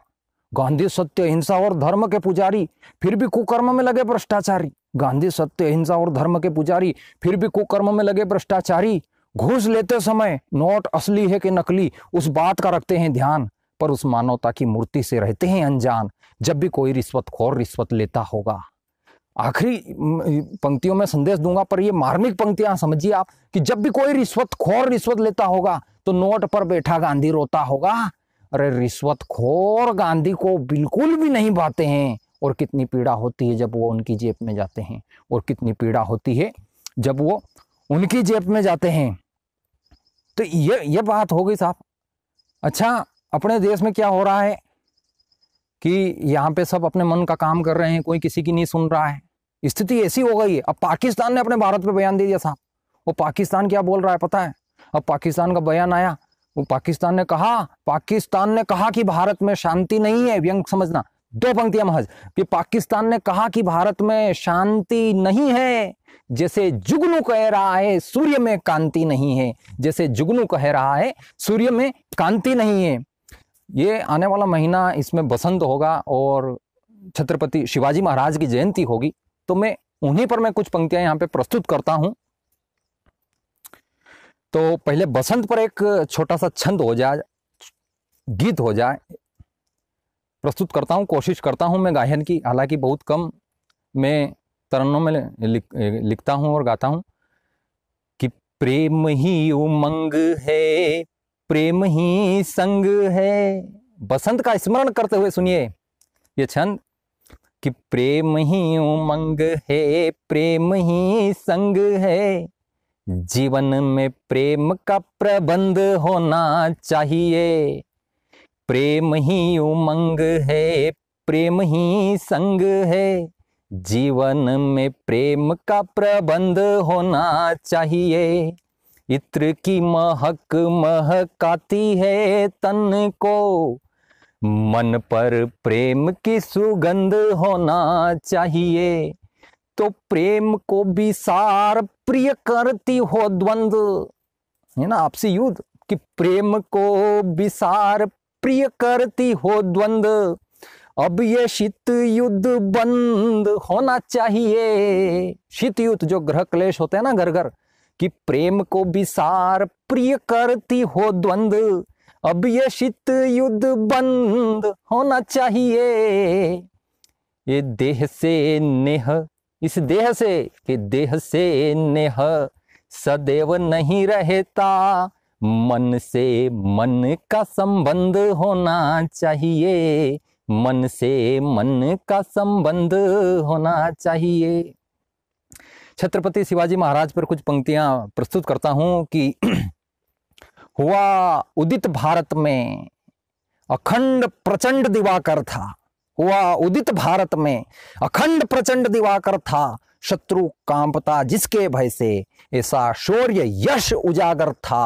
गांधी सत्य हिंसा और धर्म के पुजारी फिर भी कुकर्म में लगे भ्रष्टाचारी गांधी सत्य हिंसा और धर्म के पुजारी फिर भी कुकर्म में लगे भ्रष्टाचारी घूस लेते समय नोट असली है कि नकली उस बात का रखते हैं ध्यान पर उस मानवता की मूर्ति से रहते हैं अनजान जब भी कोई रिश्वत खोर रिश्वत लेता होगा आखिरी पंक्तियों में संदेश दूंगा पर ये मार्मिक पंक्तियां समझिए आप कि जब भी कोई रिश्वत खोर रिश्वत लेता होगा तो नोट पर बैठा गांधी रोता होगा अरे रिश्वत खोर गांधी को बिल्कुल भी नहीं भाते हैं और कितनी पीड़ा होती है जब वो उनकी जेब में जाते हैं और कितनी पीड़ा होती है जब वो उनकी जेब में जाते हैं तो ये ये बात हो गई साहब अच्छा अपने देश में क्या हो रहा है कि यहाँ पे सब अपने मन का काम कर रहे हैं कोई किसी की नहीं सुन रहा है स्थिति ऐसी हो गई है अब पाकिस्तान ने अपने भारत पे बयान दे दिया था वो पाकिस्तान क्या बोल रहा है पता है अब पाकिस्तान का बयान आया वो पाकिस्तान ने कहा पाकिस्तान ने कहा कि भारत में शांति नहीं है व्यंग समझना दो पंक्तियां महज कि पाकिस्तान ने कहा कि भारत में शांति नहीं है जैसे जुगनू कह रहा है सूर्य में कांति नहीं है जैसे जुगनू कह रहा है सूर्य में कांति नहीं है ये आने वाला महीना इसमें बसंत होगा और छत्रपति शिवाजी महाराज की जयंती होगी तो मैं उन्हीं पर मैं कुछ पंक्तियां यहाँ पे प्रस्तुत करता हूं तो पहले बसंत पर एक छोटा सा छंद हो जाए गीत हो जाए प्रस्तुत करता हूं कोशिश करता हूं मैं गायन की हालांकि बहुत कम मैं तरन्नों में लिख, लिखता हूं और गाता हूं कि प्रेम ही उमंग है प्रेम ही संग है बसंत का स्मरण करते हुए सुनिए ये छंद कि प्रेम ही उमंग है प्रेम ही संग है जीवन में प्रेम का प्रबंध होना चाहिए प्रेम ही उमंग है प्रेम ही संग है जीवन में प्रेम का प्रबंध होना चाहिए इत्र की महक महकाती है तन को मन पर प्रेम की सुगंध होना चाहिए तो प्रेम को भी सार प्रिय करती हो द्वंद है ना आपसी युद्ध कि प्रेम को विसार प्रिय करती हो द्वंद अब ये शीत युद्ध बंद होना चाहिए शीत युद्ध जो ग्रह क्लेश होते हैं ना घर घर कि प्रेम को विसार प्रिय करती हो द्वंद अब ये शीत युद्ध बंद होना चाहिए ये देह से नेह इस देह से कि देह से नेह सदैव नहीं रहता मन से मन का संबंध होना चाहिए मन से मन का संबंध होना चाहिए छत्रपति शिवाजी महाराज पर कुछ पंक्तियां प्रस्तुत करता हूं कि हुआ उदित भारत में अखंड प्रचंड दिवाकर था हुआ उदित भारत में अखंड प्रचंड दिवाकर था शत्रु कांपता जिसके भय से ऐसा शौर्य यश उजागर था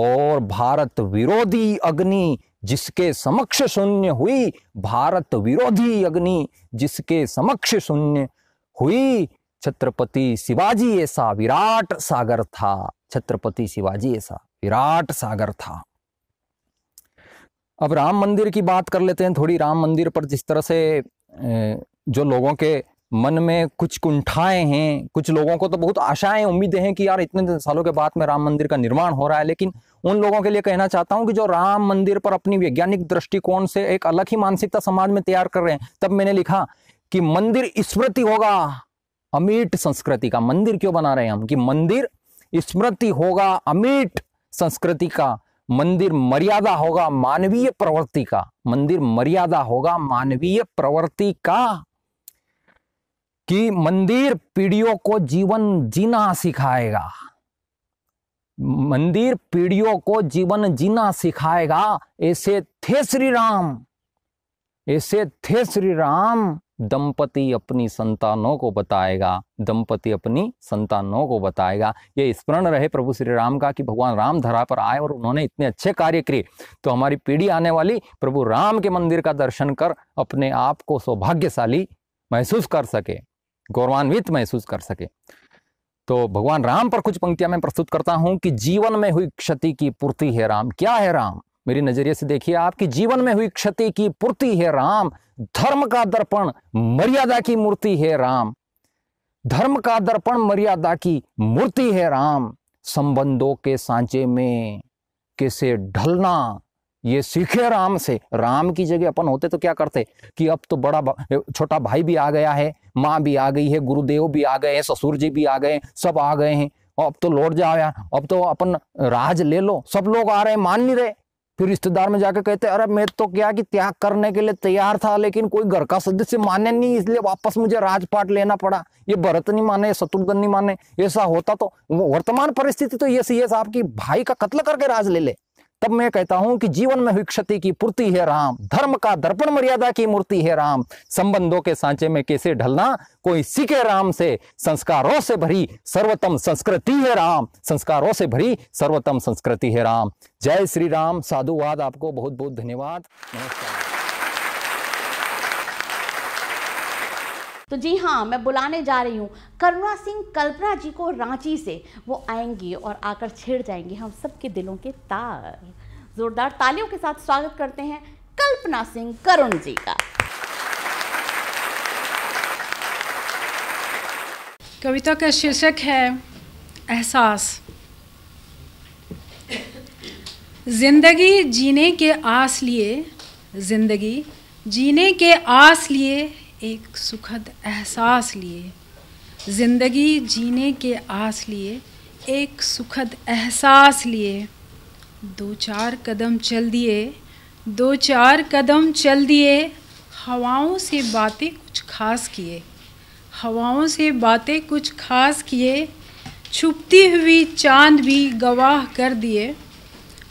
और भारत विरोधी अग्नि जिसके समक्ष शून्य हुई भारत विरोधी अग्नि जिसके समक्ष शून्य हुई छत्रपति शिवाजी ऐसा विराट सागर था छत्रपति शिवाजी ऐसा विराट सागर था अब राम मंदिर की बात कर लेते हैं थोड़ी राम मंदिर पर जिस तरह से जो लोगों के मन में कुछ कुंठाएं हैं कुछ लोगों को तो बहुत आशाएं उम्मीदें हैं कि यार इतने सालों के बाद में राम मंदिर का निर्माण हो रहा है लेकिन उन लोगों के लिए कहना चाहता हूं कि जो राम मंदिर पर अपनी वैज्ञानिक दृष्टिकोण से एक अलग ही मानसिकता समाज में तैयार कर रहे हैं तब मैंने लिखा कि मंदिर स्मृति होगा अमीट संस्कृति का मंदिर क्यों बना रहे हैं हम कि मंदिर स्मृति होगा अमीट संस्कृति का मंदिर मर्यादा होगा मानवीय प्रवृत्ति का मंदिर मर्यादा होगा मानवीय प्रवृत्ति का कि मंदिर पीढ़ियों को जीवन जीना सिखाएगा मंदिर पीढ़ियों को जीवन जीना सिखाएगा ऐसे थे श्री राम ऐसे थे श्री राम दंपति अपनी संतानों को बताएगा दंपति अपनी संतानों को बताएगा ये स्मरण रहे प्रभु श्री राम का कि भगवान राम धरा पर आए और उन्होंने इतने अच्छे कार्य किए तो हमारी पीढ़ी आने वाली प्रभु राम के मंदिर का दर्शन कर अपने आप को सौभाग्यशाली महसूस कर सके गौरवान्वित महसूस कर सके तो भगवान राम पर कुछ पंक्तियां मैं प्रस्तुत करता हूं कि जीवन में हुई क्षति की पूर्ति है राम क्या है राम मेरी नजरिए से देखिए आपके जीवन में हुई क्षति की पूर्ति है राम धर्म का दर्पण मर्यादा की मूर्ति है राम धर्म का दर्पण मर्यादा की मूर्ति है राम संबंधों के सांचे में कैसे ढलना ये सीखे राम से राम की जगह अपन होते तो क्या करते कि अब तो बड़ा छोटा भाई भी आ गया है माँ भी आ गई है गुरुदेव भी आ गए हैं ससुर जी भी आ गए हैं सब आ गए हैं अब तो लौट जाया अब तो अपन राज ले लो सब लोग आ रहे हैं मान नहीं रहे फिर रिश्तेदार में जाकर कहते अरे मैं तो क्या कि त्याग करने के लिए तैयार था लेकिन कोई घर का सदस्य माने नहीं इसलिए वापस मुझे राजपाट लेना पड़ा ये भरत नहीं माने शत्रुघ्न नहीं माने ऐसा होता तो वर्तमान परिस्थिति तो ये सी है आपकी भाई का कत्ल करके राज ले ले तब मैं कहता हूं कि जीवन में हुई क्षति की पूर्ति है राम धर्म का दर्पण मर्यादा की मूर्ति है राम संबंधों के सांचे में कैसे ढलना कोई सीखे राम से संस्कारों से भरी सर्वोत्तम संस्कृति है राम संस्कारों से भरी सर्वतम संस्कृति है राम जय श्री राम साधुवाद आपको बहुत बहुत धन्यवाद नमस्कार तो जी हाँ मैं बुलाने जा रही हूँ करुणा सिंह कल्पना जी को रांची से वो आएंगी और आकर छेड़ जाएंगी हम सबके दिलों के तार जोरदार तालियों के साथ स्वागत करते हैं कल्पना सिंह करुण जी का कविता का शीर्षक है एहसास जिंदगी जीने के आस लिए जिंदगी जीने के आस लिए एक सुखद एहसास लिए ज़िंदगी जीने के आस लिए एक सुखद एहसास लिए दो चार कदम चल दिए दो चार कदम चल दिए हवाओं से बातें कुछ खास किए हवाओं से बातें कुछ खास किए छुपती हुई चांद भी गवाह कर दिए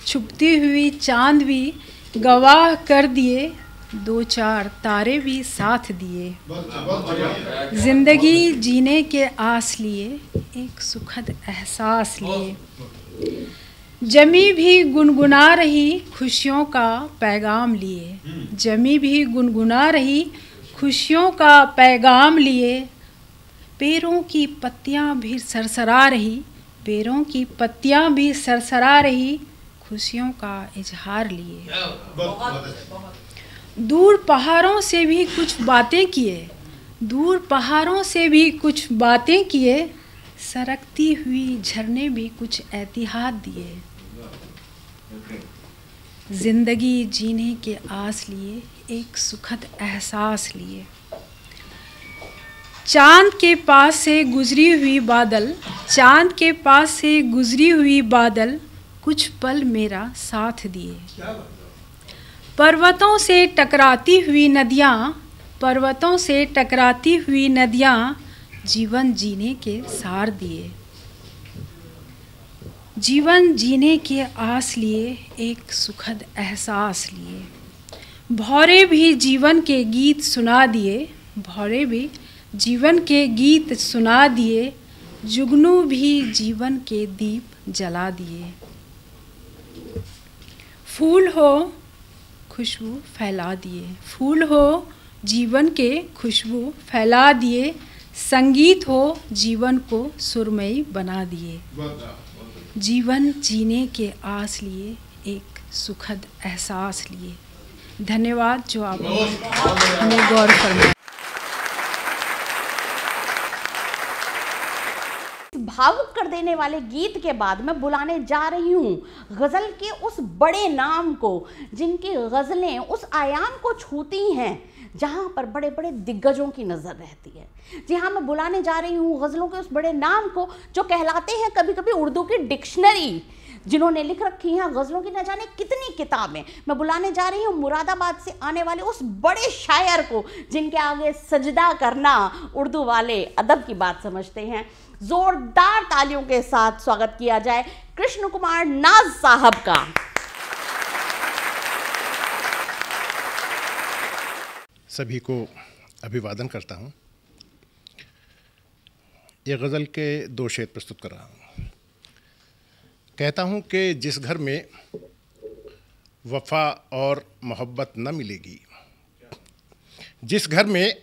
छुपती हुई चांद भी गवाह कर दिए दो चार तारे भी साथ दिए जिंदगी जीने के आस लिए एक सुखद एहसास लिए जमी भी गुनगुना रही खुशियों का पैगाम लिए जमी भी गुनगुना रही खुशियों का पैगाम लिए पेड़ों की पत्तियां भी सरसरा रही पेड़ों की पत्तियां भी सरसरा रही खुशियों का इजहार लिए बहुत, बहुत, बहुत। अच्छा। दूर पहाड़ों से भी कुछ बातें किए दूर पहाड़ों से भी कुछ बातें किए सरकती हुई झरने भी कुछ एहतियात दिए जिंदगी जीने के आस लिए एक सुखद एहसास लिए चांद के पास से गुजरी हुई बादल चांद के पास से गुजरी हुई बादल कुछ पल मेरा साथ दिए पर्वतों से टकराती हुई नदियाँ पर्वतों से टकराती हुई नदियाँ जीवन जीने के सार दिए जीवन जीने के आस लिए एक सुखद एहसास लिए भौरे भी जीवन के गीत सुना दिए भौरे भी जीवन के गीत सुना दिए जुगनू भी जीवन के दीप जला दिए फूल हो खुशबू फैला दिए फूल हो जीवन के खुशबू फैला दिए संगीत हो जीवन को सुरमई बना दिए जीवन जीने के आस लिए एक सुखद एहसास लिए धन्यवाद जो हमें गौर फरमाए भावुक कर देने वाले गीत के बाद मैं बुलाने जा रही हूँ गज़ल के उस बड़े नाम को जिनकी गज़लें उस आयाम को छूती हैं जहाँ पर बड़े बड़े दिग्गजों की नज़र रहती है जी हाँ मैं बुलाने जा रही हूँ गज़लों के उस बड़े नाम को जो कहलाते हैं कभी कभी उर्दू की डिक्शनरी जिन्होंने लिख रखी हैं गज़लों की न जाने कितनी किताबें मैं बुलाने जा रही हूँ मुरादाबाद से आने वाले उस बड़े शायर को जिनके आगे सजदा करना उर्दू वाले अदब की बात समझते हैं जोरदार तालियों के साथ स्वागत किया जाए कृष्ण कुमार नाज साहब का सभी को अभिवादन करता हूं ये गज़ल के दो शेर प्रस्तुत कर रहा हूं कहता हूं कि जिस घर में वफा और मोहब्बत न मिलेगी जिस घर में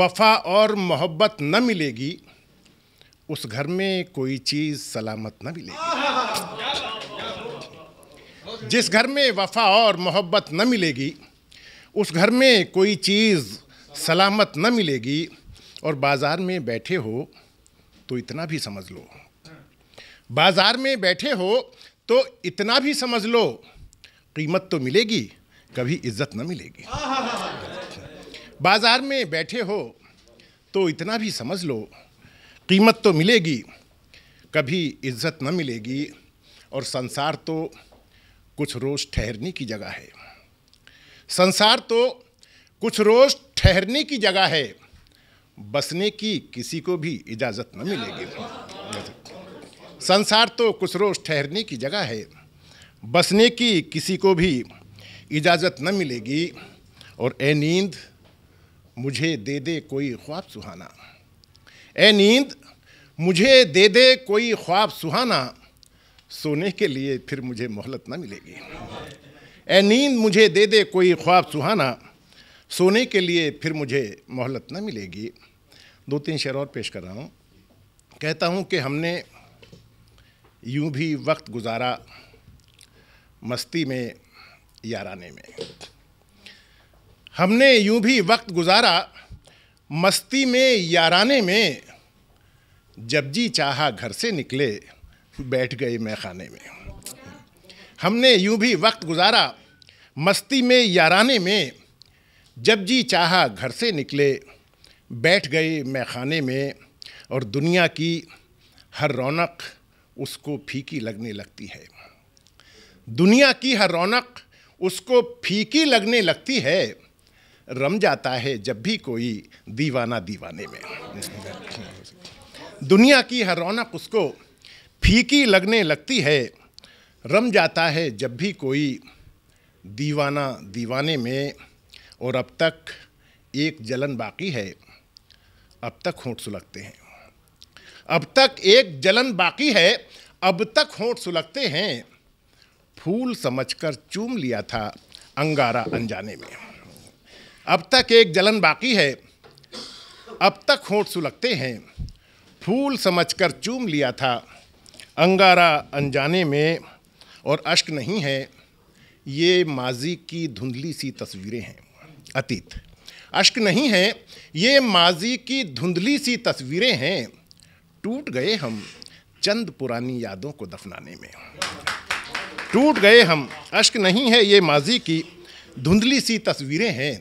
वफा और मोहब्बत न मिलेगी उस घर में कोई चीज़ सलामत न मिलेगी जिस घर में वफा और मोहब्बत न मिलेगी उस घर में कोई चीज़ सलामत न मिलेगी और बाज़ार में बैठे हो तो इतना भी समझ लो बाज़ार में बैठे हो तो इतना भी समझ लो कीमत तो मिलेगी कभी इज्जत न मिलेगी बाज़ार में बैठे हो तो इतना भी समझ लो कीमत तो मिलेगी कभी इज्जत न मिलेगी और संसार तो कुछ रोज़ ठहरने की जगह है संसार तो कुछ रोज़ ठहरने की जगह है बसने की किसी को भी इजाज़त न मिलेगी संसार तो कुछ रोज़ ठहरने की जगह है बसने की किसी को भी इजाज़त न मिलेगी और ए नींद मुझे दे दे कोई ख्वाब सुहाना ए नींद मुझे दे दे कोई ख्वाब सुहाना सोने के लिए फिर मुझे मोहलत ना मिलेगी ए नींद मुझे दे दे कोई ख्वाब सुहाना सोने के लिए फिर मुझे मोहलत ना मिलेगी दो तीन शेर और पेश कर रहा हूँ कहता हूँ कि हमने यूं भी वक्त गुजारा मस्ती में याराने में हमने यूं भी वक्त गुजारा मस्ती में याराने में जब जी चाहा घर से निकले बैठ गए मैं खाने में हमने यूं भी वक्त गुजारा मस्ती में याराने में जब जी चाहा घर से निकले बैठ गए मैं खाने में और दुनिया की हर रौनक उसको फीकी लगने लगती है दुनिया की हर रौनक उसको फीकी लगने लगती है रम जाता है जब भी कोई दीवाना दीवाने में दुनिया की हर रौनक उसको फीकी लगने लगती है रम जाता है जब भी कोई दीवाना दीवाने में और अब तक एक जलन बाकी है अब तक होंठ सुलगते हैं अब तक एक जलन बाकी है अब तक होंठ सुलगते हैं फूल समझकर चूम लिया था अंगारा अनजाने में अब तक एक जलन बाकी है अब तक होंठ सुलगते हैं फूल समझकर चूम लिया था अंगारा अनजाने में और अश्क नहीं है ये माजी की धुंधली सी तस्वीरें हैं अतीत अश्क नहीं है ये माजी की धुंधली सी तस्वीरें हैं टूट गए हम चंद पुरानी यादों को दफनाने में टूट गए हम अश्क नहीं है ये माजी की धुंधली सी तस्वीरें हैं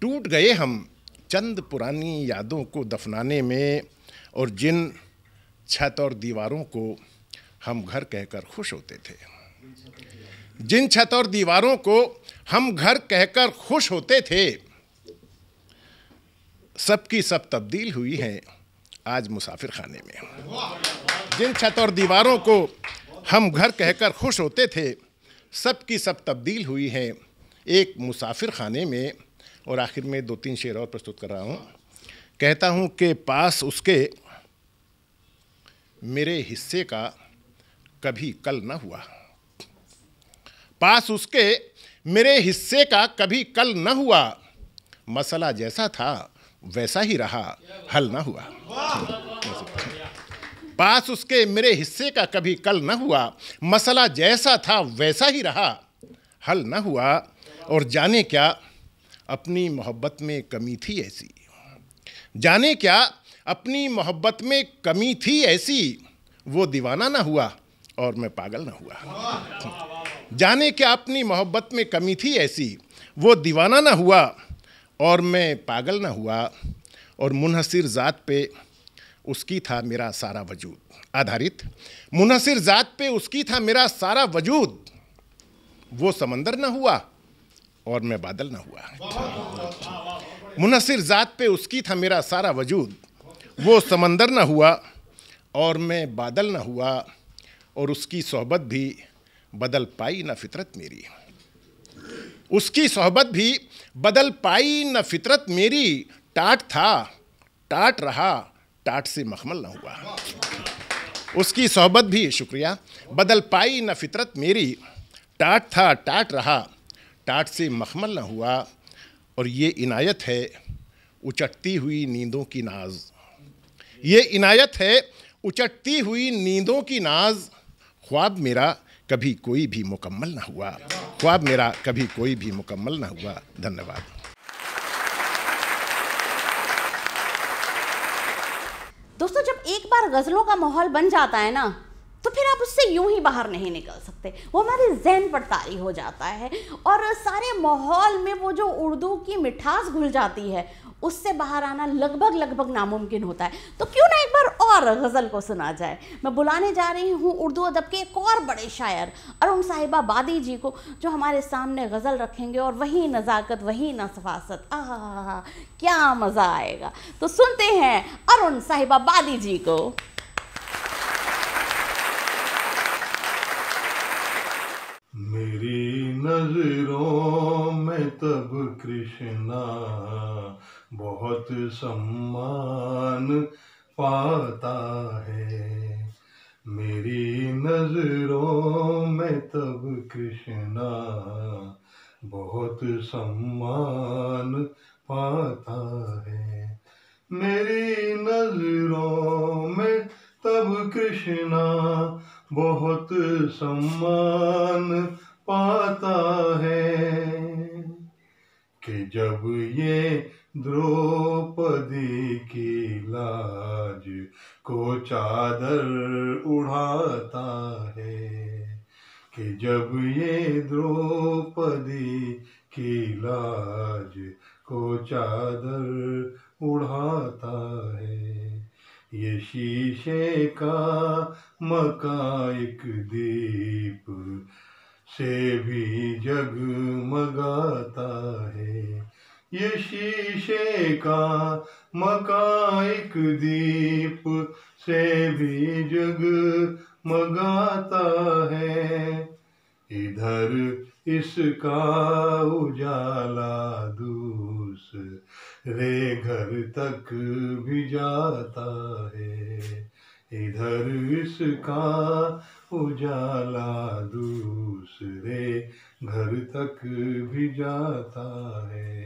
टूट गए हम चंद पुरानी यादों को दफनाने में और जिन छत और दीवारों को हम घर कहकर खुश होते थे जिन छत और दीवारों को हम घर कहकर खुश होते थे सबकी सब तब्दील हुई है आज मुसाफिर खाने में जिन छत और दीवारों को हम घर कहकर खुश होते थे सब की सब तब्दील हुई है एक मुसाफिर खाने में और आखिर में दो तीन शेर और प्रस्तुत कर रहा हूँ कहता हूँ कि पास उसके मेरे हिस्से का कभी कल न हुआ पास उसके मेरे हिस्से का कभी कल न हुआ मसला जैसा था वैसा ही रहा हल न हुआ पास उसके मेरे हिस्से का कभी कल न हुआ मसला जैसा था वैसा ही रहा हल न हुआ और जाने क्या अपनी मोहब्बत में कमी थी ऐसी जाने क्या अपनी मोहब्बत में कमी थी ऐसी वो दीवाना ना हुआ और मैं पागल ना हुआ जाने क्या अपनी मोहब्बत में कमी थी ऐसी वो दीवाना ना हुआ और मैं पागल ना हुआ और मुनहसर ज़ात पे उसकी था मेरा सारा वजूद आधारित मुनहसर ज़ात पे उसकी था मेरा सारा वजूद वो समंदर ना हुआ और मैं बादल ना हुआ मुनसिर ज़ात पे उसकी था मेरा सारा वजूद वो समंदर ना हुआ और मैं बादल ना हुआ और उसकी सोहबत भी बदल पाई ना फितरत मेरी उसकी सोहबत भी बदल पाई न फितरत मेरी टाट था टाट रहा टाट से मखमल ना हुआ उसकी सोहबत भी शुक्रिया बदल पाई न फितरत मेरी टाट था टाट रहा टाट से मखमल ना हुआ और ये इनायत है उचटती हुई नींदों की नाज ये इनायत है उचटती हुई नींदों की नाज ख्वाब मेरा कभी कोई भी मुकम्मल ना हुआ ख्वाब मेरा कभी कोई भी मुकम्मल ना हुआ धन्यवाद दोस्तों जब एक बार गज़लों का माहौल बन जाता है ना तो फिर आप उससे यूं ही बाहर नहीं निकल सकते वो हमारे जहन पर तारी हो जाता है और सारे माहौल में वो जो उर्दू की मिठास घुल जाती है उससे बाहर आना लगभग लगभग नामुमकिन होता है तो क्यों ना एक बार और गज़ल को सुना जाए मैं बुलाने जा रही हूँ उर्दू अदब के एक और बड़े शायर अरुण साहिबा बादी जी को जो हमारे सामने गज़ल रखेंगे और वही नज़ाकत वही नसफासत आह क्या मज़ा आएगा तो सुनते हैं अरुण साहिबा बादी जी को कृष्णा बहुत सम्मान पाता है मेरी नजरों में तब कृष्णा बहुत सम्मान पाता है मेरी नजरों में तब कृष्णा बहुत सम्मान पाता है कि जब ये द्रौपदी की लाज को चादर उड़ाता है कि जब ये द्रौपदी की लाज को चादर उड़ाता है ये शीशे का मका एक दीप से भी जग मगाता है ये शीशे का मका एक दीप से भी जग मगाता है इधर इसका उजाला दूस रे घर तक भी जाता है इधर इसका उजाला दूसरे घर तक भी जाता है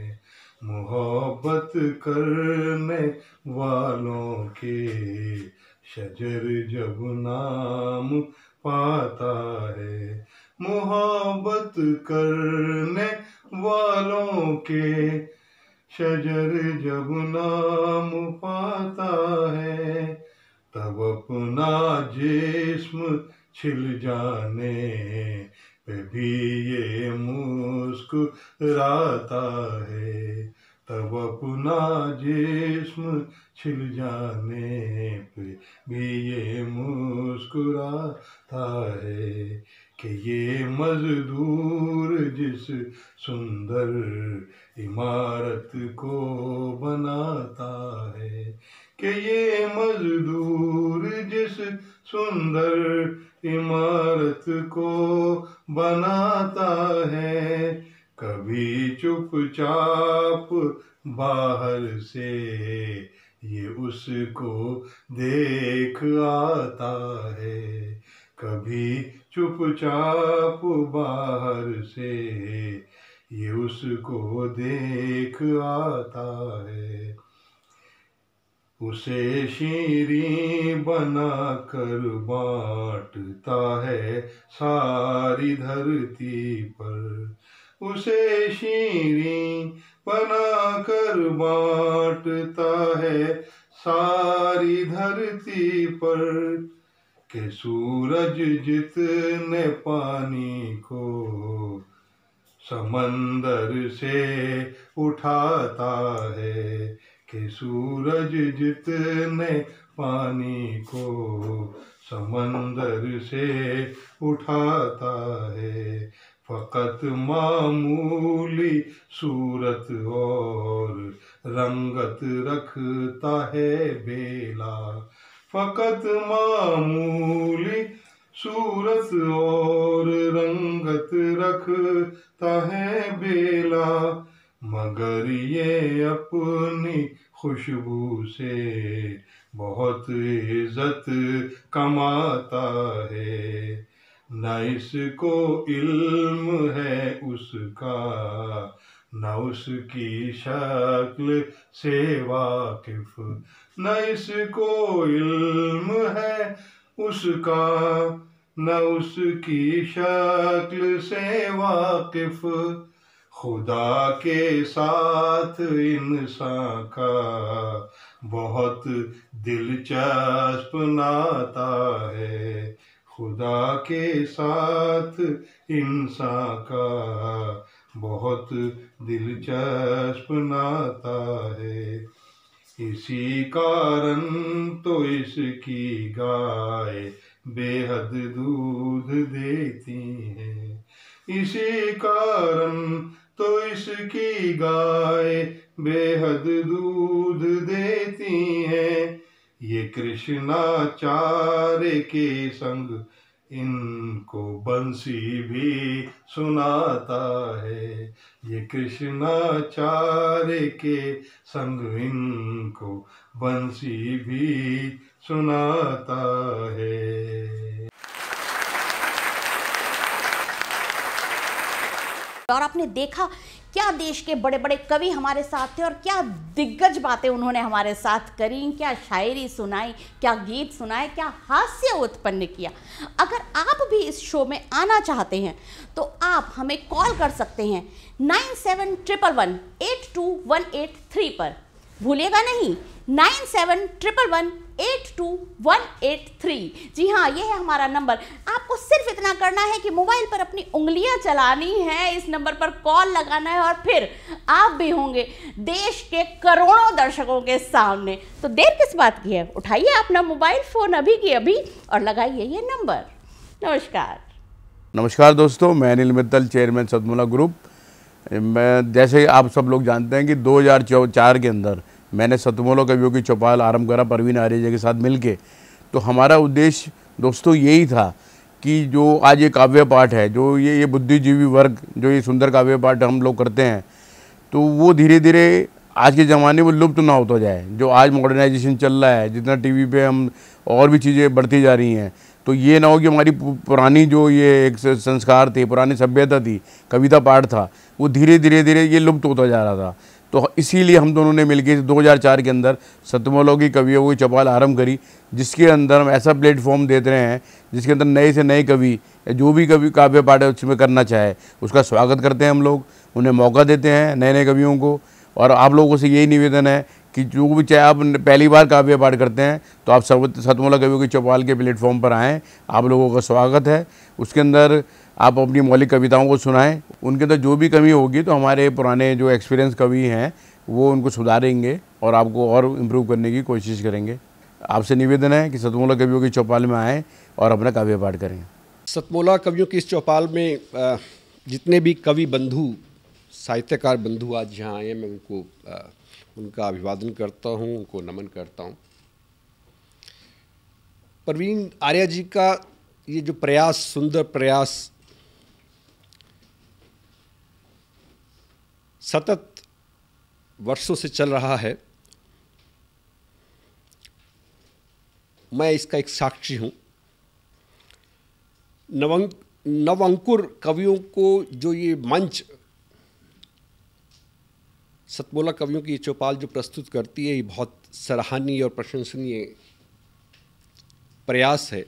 मोहब्बत करने वालों के शजर जब नाम पाता है मोहब्बत करने वालों के शजर जब नाम पाता है तब अपना जिस्म छिल जाने पे भी ये मुस्कुराता है तब अपना जिस्म छिल जाने पे भी ये मुस्कुराता है कि ये मजदूर जिस सुंदर इमारत को बनाता है कि ये मजदूर जिस सुंदर इमारत को बनाता है कभी चुपचाप बाहर से ये उसको देख आता है कभी चुपचाप बाहर से ये उसको देख आता है उसे शीरी बना कर बांटता है सारी धरती पर उसे शीरी बना कर बांटता है सारी धरती पर के सूरज जितने पानी को समंदर से उठाता है के सूरज जितने पानी को समंदर से उठाता है फकत मामूली सूरत और रंगत रखता है बेला फकत मामूली सूरत और रंगत रखता है बेला मगर ये अपनी खुशबू से बहुत इज्जत कमाता है न इसको इल्म है उसका न उसकी शक्ल से वाकिफ न इसको इल्म है उसका न उसकी शक्ल से वाकिफ़ खुदा के साथ इंसान का बहुत दिलचस्प नाता है खुदा के साथ इंसान का बहुत दिलचस्प नाता है इसी कारण तो इसकी गाय बेहद दूध देती है इसी कारण तो इसकी गाय बेहद दूध देती है ये कृष्णाचार्य के संग इनको बंसी भी सुनाता है ये कृष्णाचार्य के संग इनको बंसी भी सुनाता है और आपने देखा क्या देश के बड़े बड़े कवि हमारे साथ थे और क्या दिग्गज बातें उन्होंने हमारे साथ करी क्या शायरी सुनाई क्या गीत सुनाए क्या हास्य उत्पन्न किया अगर आप भी इस शो में आना चाहते हैं तो आप हमें कॉल कर सकते हैं nine seven triple one eight two one eight three पर भूलिएगा नहीं nine seven triple one eight जी हाँ ये है हमारा नंबर आपको सिर्फ इतना करना है कि मोबाइल पर अपनी उंगलियां चलानी है इस नंबर पर कॉल लगाना है और फिर आप भी होंगे देश के करोड़ों दर्शकों के सामने तो देर किस बात की है उठाइए अपना मोबाइल फ़ोन अभी की अभी और लगाइए ये नंबर नमस्कार नमस्कार दोस्तों मैं अनिल मित्तल चेयरमैन सदमुला ग्रुप मैं जैसे आप सब लोग जानते हैं कि दो के अंदर मैंने कवियों की चौपाल करा परवीन जी के साथ मिलके तो हमारा उद्देश्य दोस्तों यही था कि जो आज ये काव्य पाठ है जो ये ये बुद्धिजीवी वर्ग जो ये सुंदर काव्य पाठ हम लोग करते हैं तो वो धीरे धीरे आज के ज़माने में लुप्त ना होता जाए जो आज मॉडर्नाइजेशन चल रहा है जितना टी वी हम और भी चीज़ें बढ़ती जा रही हैं तो ये ना हो कि हमारी पुरानी जो ये एक संस्कार थे पुरानी सभ्यता थी कविता पाठ था वो धीरे धीरे धीरे ये लुप्त होता जा रहा था तो इसीलिए हम दोनों ने मिलकर 2004 के अंदर सतमोलोगी कवियों की चौपाल आरंभ करी जिसके अंदर हम ऐसा प्लेटफॉर्म देते रहे हैं जिसके अंदर नए से नए कवि जो भी कवि काव्य पाठ उसमें करना चाहे उसका स्वागत करते हैं हम लोग उन्हें मौका देते हैं नए नए कवियों को और आप लोगों से यही निवेदन है कि जो भी चाहे आप पहली बार काव्य पाठ करते हैं तो आप सतमोला कवियों की चौपाल के प्लेटफॉर्म पर आएँ आप लोगों का स्वागत है उसके अंदर आप अपनी मौलिक कविताओं को सुनाएं उनके अंदर जो भी कमी होगी तो हमारे पुराने जो एक्सपीरियंस कवि हैं वो उनको सुधारेंगे और आपको और इम्प्रूव करने की कोशिश करेंगे आपसे निवेदन है कि सतमोला कवियों की चौपाल में आएँ और अपना काव्य पाठ करें सतमोला कवियों की इस चौपाल में जितने भी कवि बंधु साहित्यकार बंधु आज यहाँ आए मैं उनको उनका अभिवादन करता हूँ उनको नमन करता हूँ प्रवीण आर्या जी का ये जो प्रयास सुंदर प्रयास सतत वर्षों से चल रहा है मैं इसका एक साक्षी हूँ नवंक नवंकुर कवियों को जो ये मंच सतमोला कवियों की चौपाल जो प्रस्तुत करती है ये बहुत सराहनीय और प्रशंसनीय प्रयास है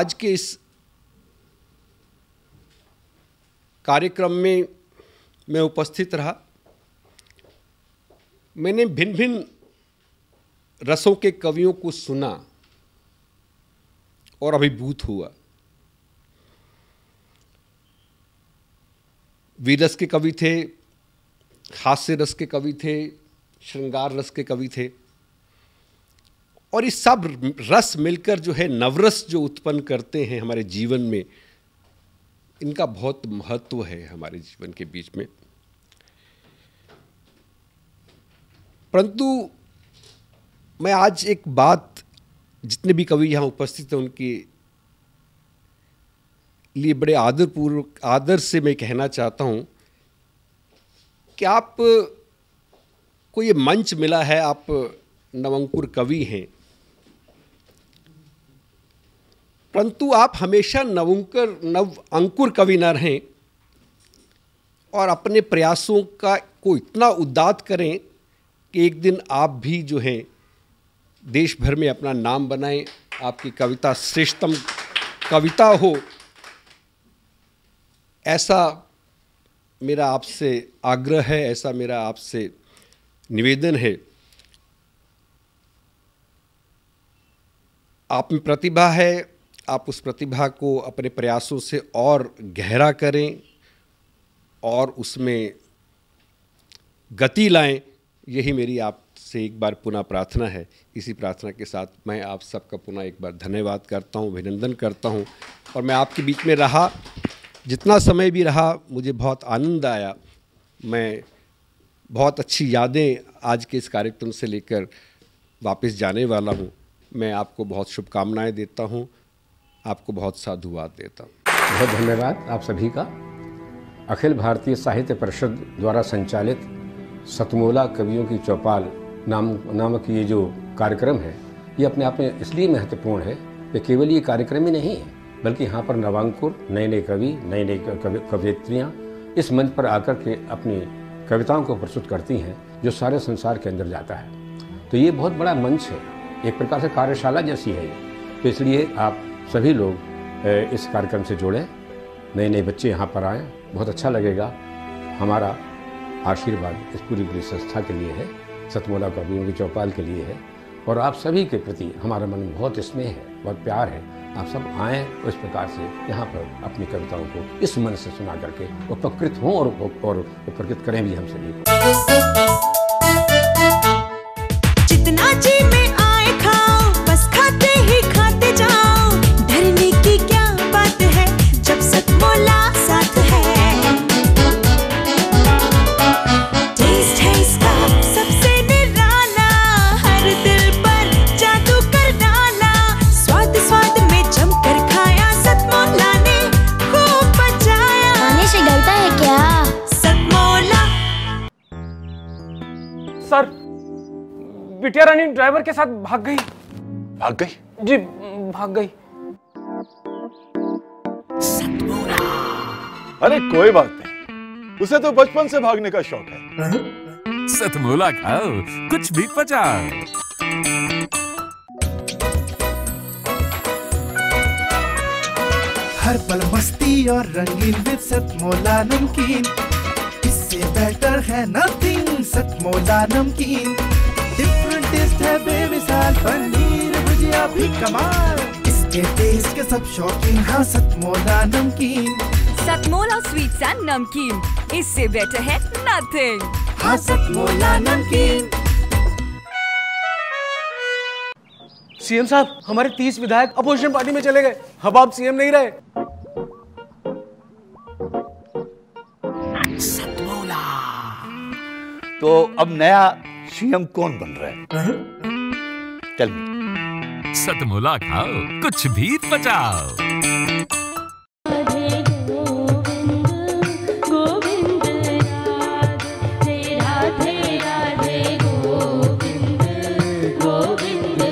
आज के इस कार्यक्रम में मैं उपस्थित रहा मैंने भिन्न भिन्न रसों के कवियों को सुना और अभिभूत हुआ वीरस के कवि थे हास्य रस के कवि थे श्रृंगार रस के कवि थे और इस सब रस मिलकर जो है नवरस जो उत्पन्न करते हैं हमारे जीवन में इनका बहुत महत्व है हमारे जीवन के बीच में परंतु मैं आज एक बात जितने भी कवि यहाँ उपस्थित हैं उनके लिए बड़े आदरपूर्वक आदर से मैं कहना चाहता हूँ कि आप को ये मंच मिला है आप नवंकुर कवि हैं परंतु आप हमेशा नवंकर नव अंकुर कवि न रहें और अपने प्रयासों का को इतना उदात करें कि एक दिन आप भी जो हैं देश भर में अपना नाम बनाएं आपकी कविता श्रेष्ठतम कविता हो ऐसा मेरा आपसे आग्रह है ऐसा मेरा आपसे निवेदन है आप में प्रतिभा है आप उस प्रतिभा को अपने प्रयासों से और गहरा करें और उसमें गति लाएं यही मेरी आपसे एक बार पुनः प्रार्थना है इसी प्रार्थना के साथ मैं आप सबका पुनः एक बार धन्यवाद करता हूँ अभिनंदन करता हूँ और मैं आपके बीच में रहा जितना समय भी रहा मुझे बहुत आनंद आया मैं बहुत अच्छी यादें आज के इस कार्यक्रम से लेकर वापस जाने वाला हूँ मैं आपको बहुत शुभकामनाएं देता हूँ आपको बहुत साधुवाद देता हूँ बहुत धन्यवाद आप सभी का अखिल भारतीय साहित्य परिषद द्वारा संचालित सतमोला कवियों की चौपाल नाम नामक ये जो कार्यक्रम है ये अपने आप में इसलिए महत्वपूर्ण है कि केवल ये कार्यक्रम ही नहीं है बल्कि यहाँ पर नवांकुर नए नए कवि नए नए कवियत्रियाँ इस मंच पर आकर के अपनी कविताओं को प्रस्तुत करती हैं जो सारे संसार के अंदर जाता है तो ये बहुत बड़ा मंच है एक प्रकार से कार्यशाला जैसी है ये तो इसलिए आप सभी लोग इस कार्यक्रम से जुड़ें नए नए बच्चे यहाँ पर आएँ बहुत अच्छा लगेगा हमारा आशीर्वाद इस पूरी पूरी संस्था के लिए है सतमोला कॉलोनी चौपाल के लिए है और आप सभी के प्रति हमारा मन बहुत स्नेह है बहुत प्यार है आप सब आए इस प्रकार से यहाँ पर अपनी कविताओं को इस मन से सुना करके उपकृत हों और उपकृत करें भी हम सभी को बिटिया रानी ड्राइवर के साथ भाग गई भाग गई जी भाग गई अरे कोई बात नहीं उसे तो बचपन से भागने का शौक है सतमोला खाओ कुछ भी पचा हर पल मस्ती और रंगीन विद सतमोला नमकीन इससे बेटर है नथिंग सतमोला नमकीन टेस्ट है बेमिसाल पनीर भुजिया भी कमाल इसके टेस्ट के सब शौकीन हाँ सतमोला नमकीन सतमोला स्वीट्स एंड नमकीन इससे बेटर है नथिंग हाँ सतमोला नमकीन सीएम साहब हमारे तीस विधायक अपोजिशन पार्टी में चले गए अब आप सीएम नहीं रहे तो अब नया सीएम कौन बन रहा है चल सतमुला खाओ कुछ भी बचाओ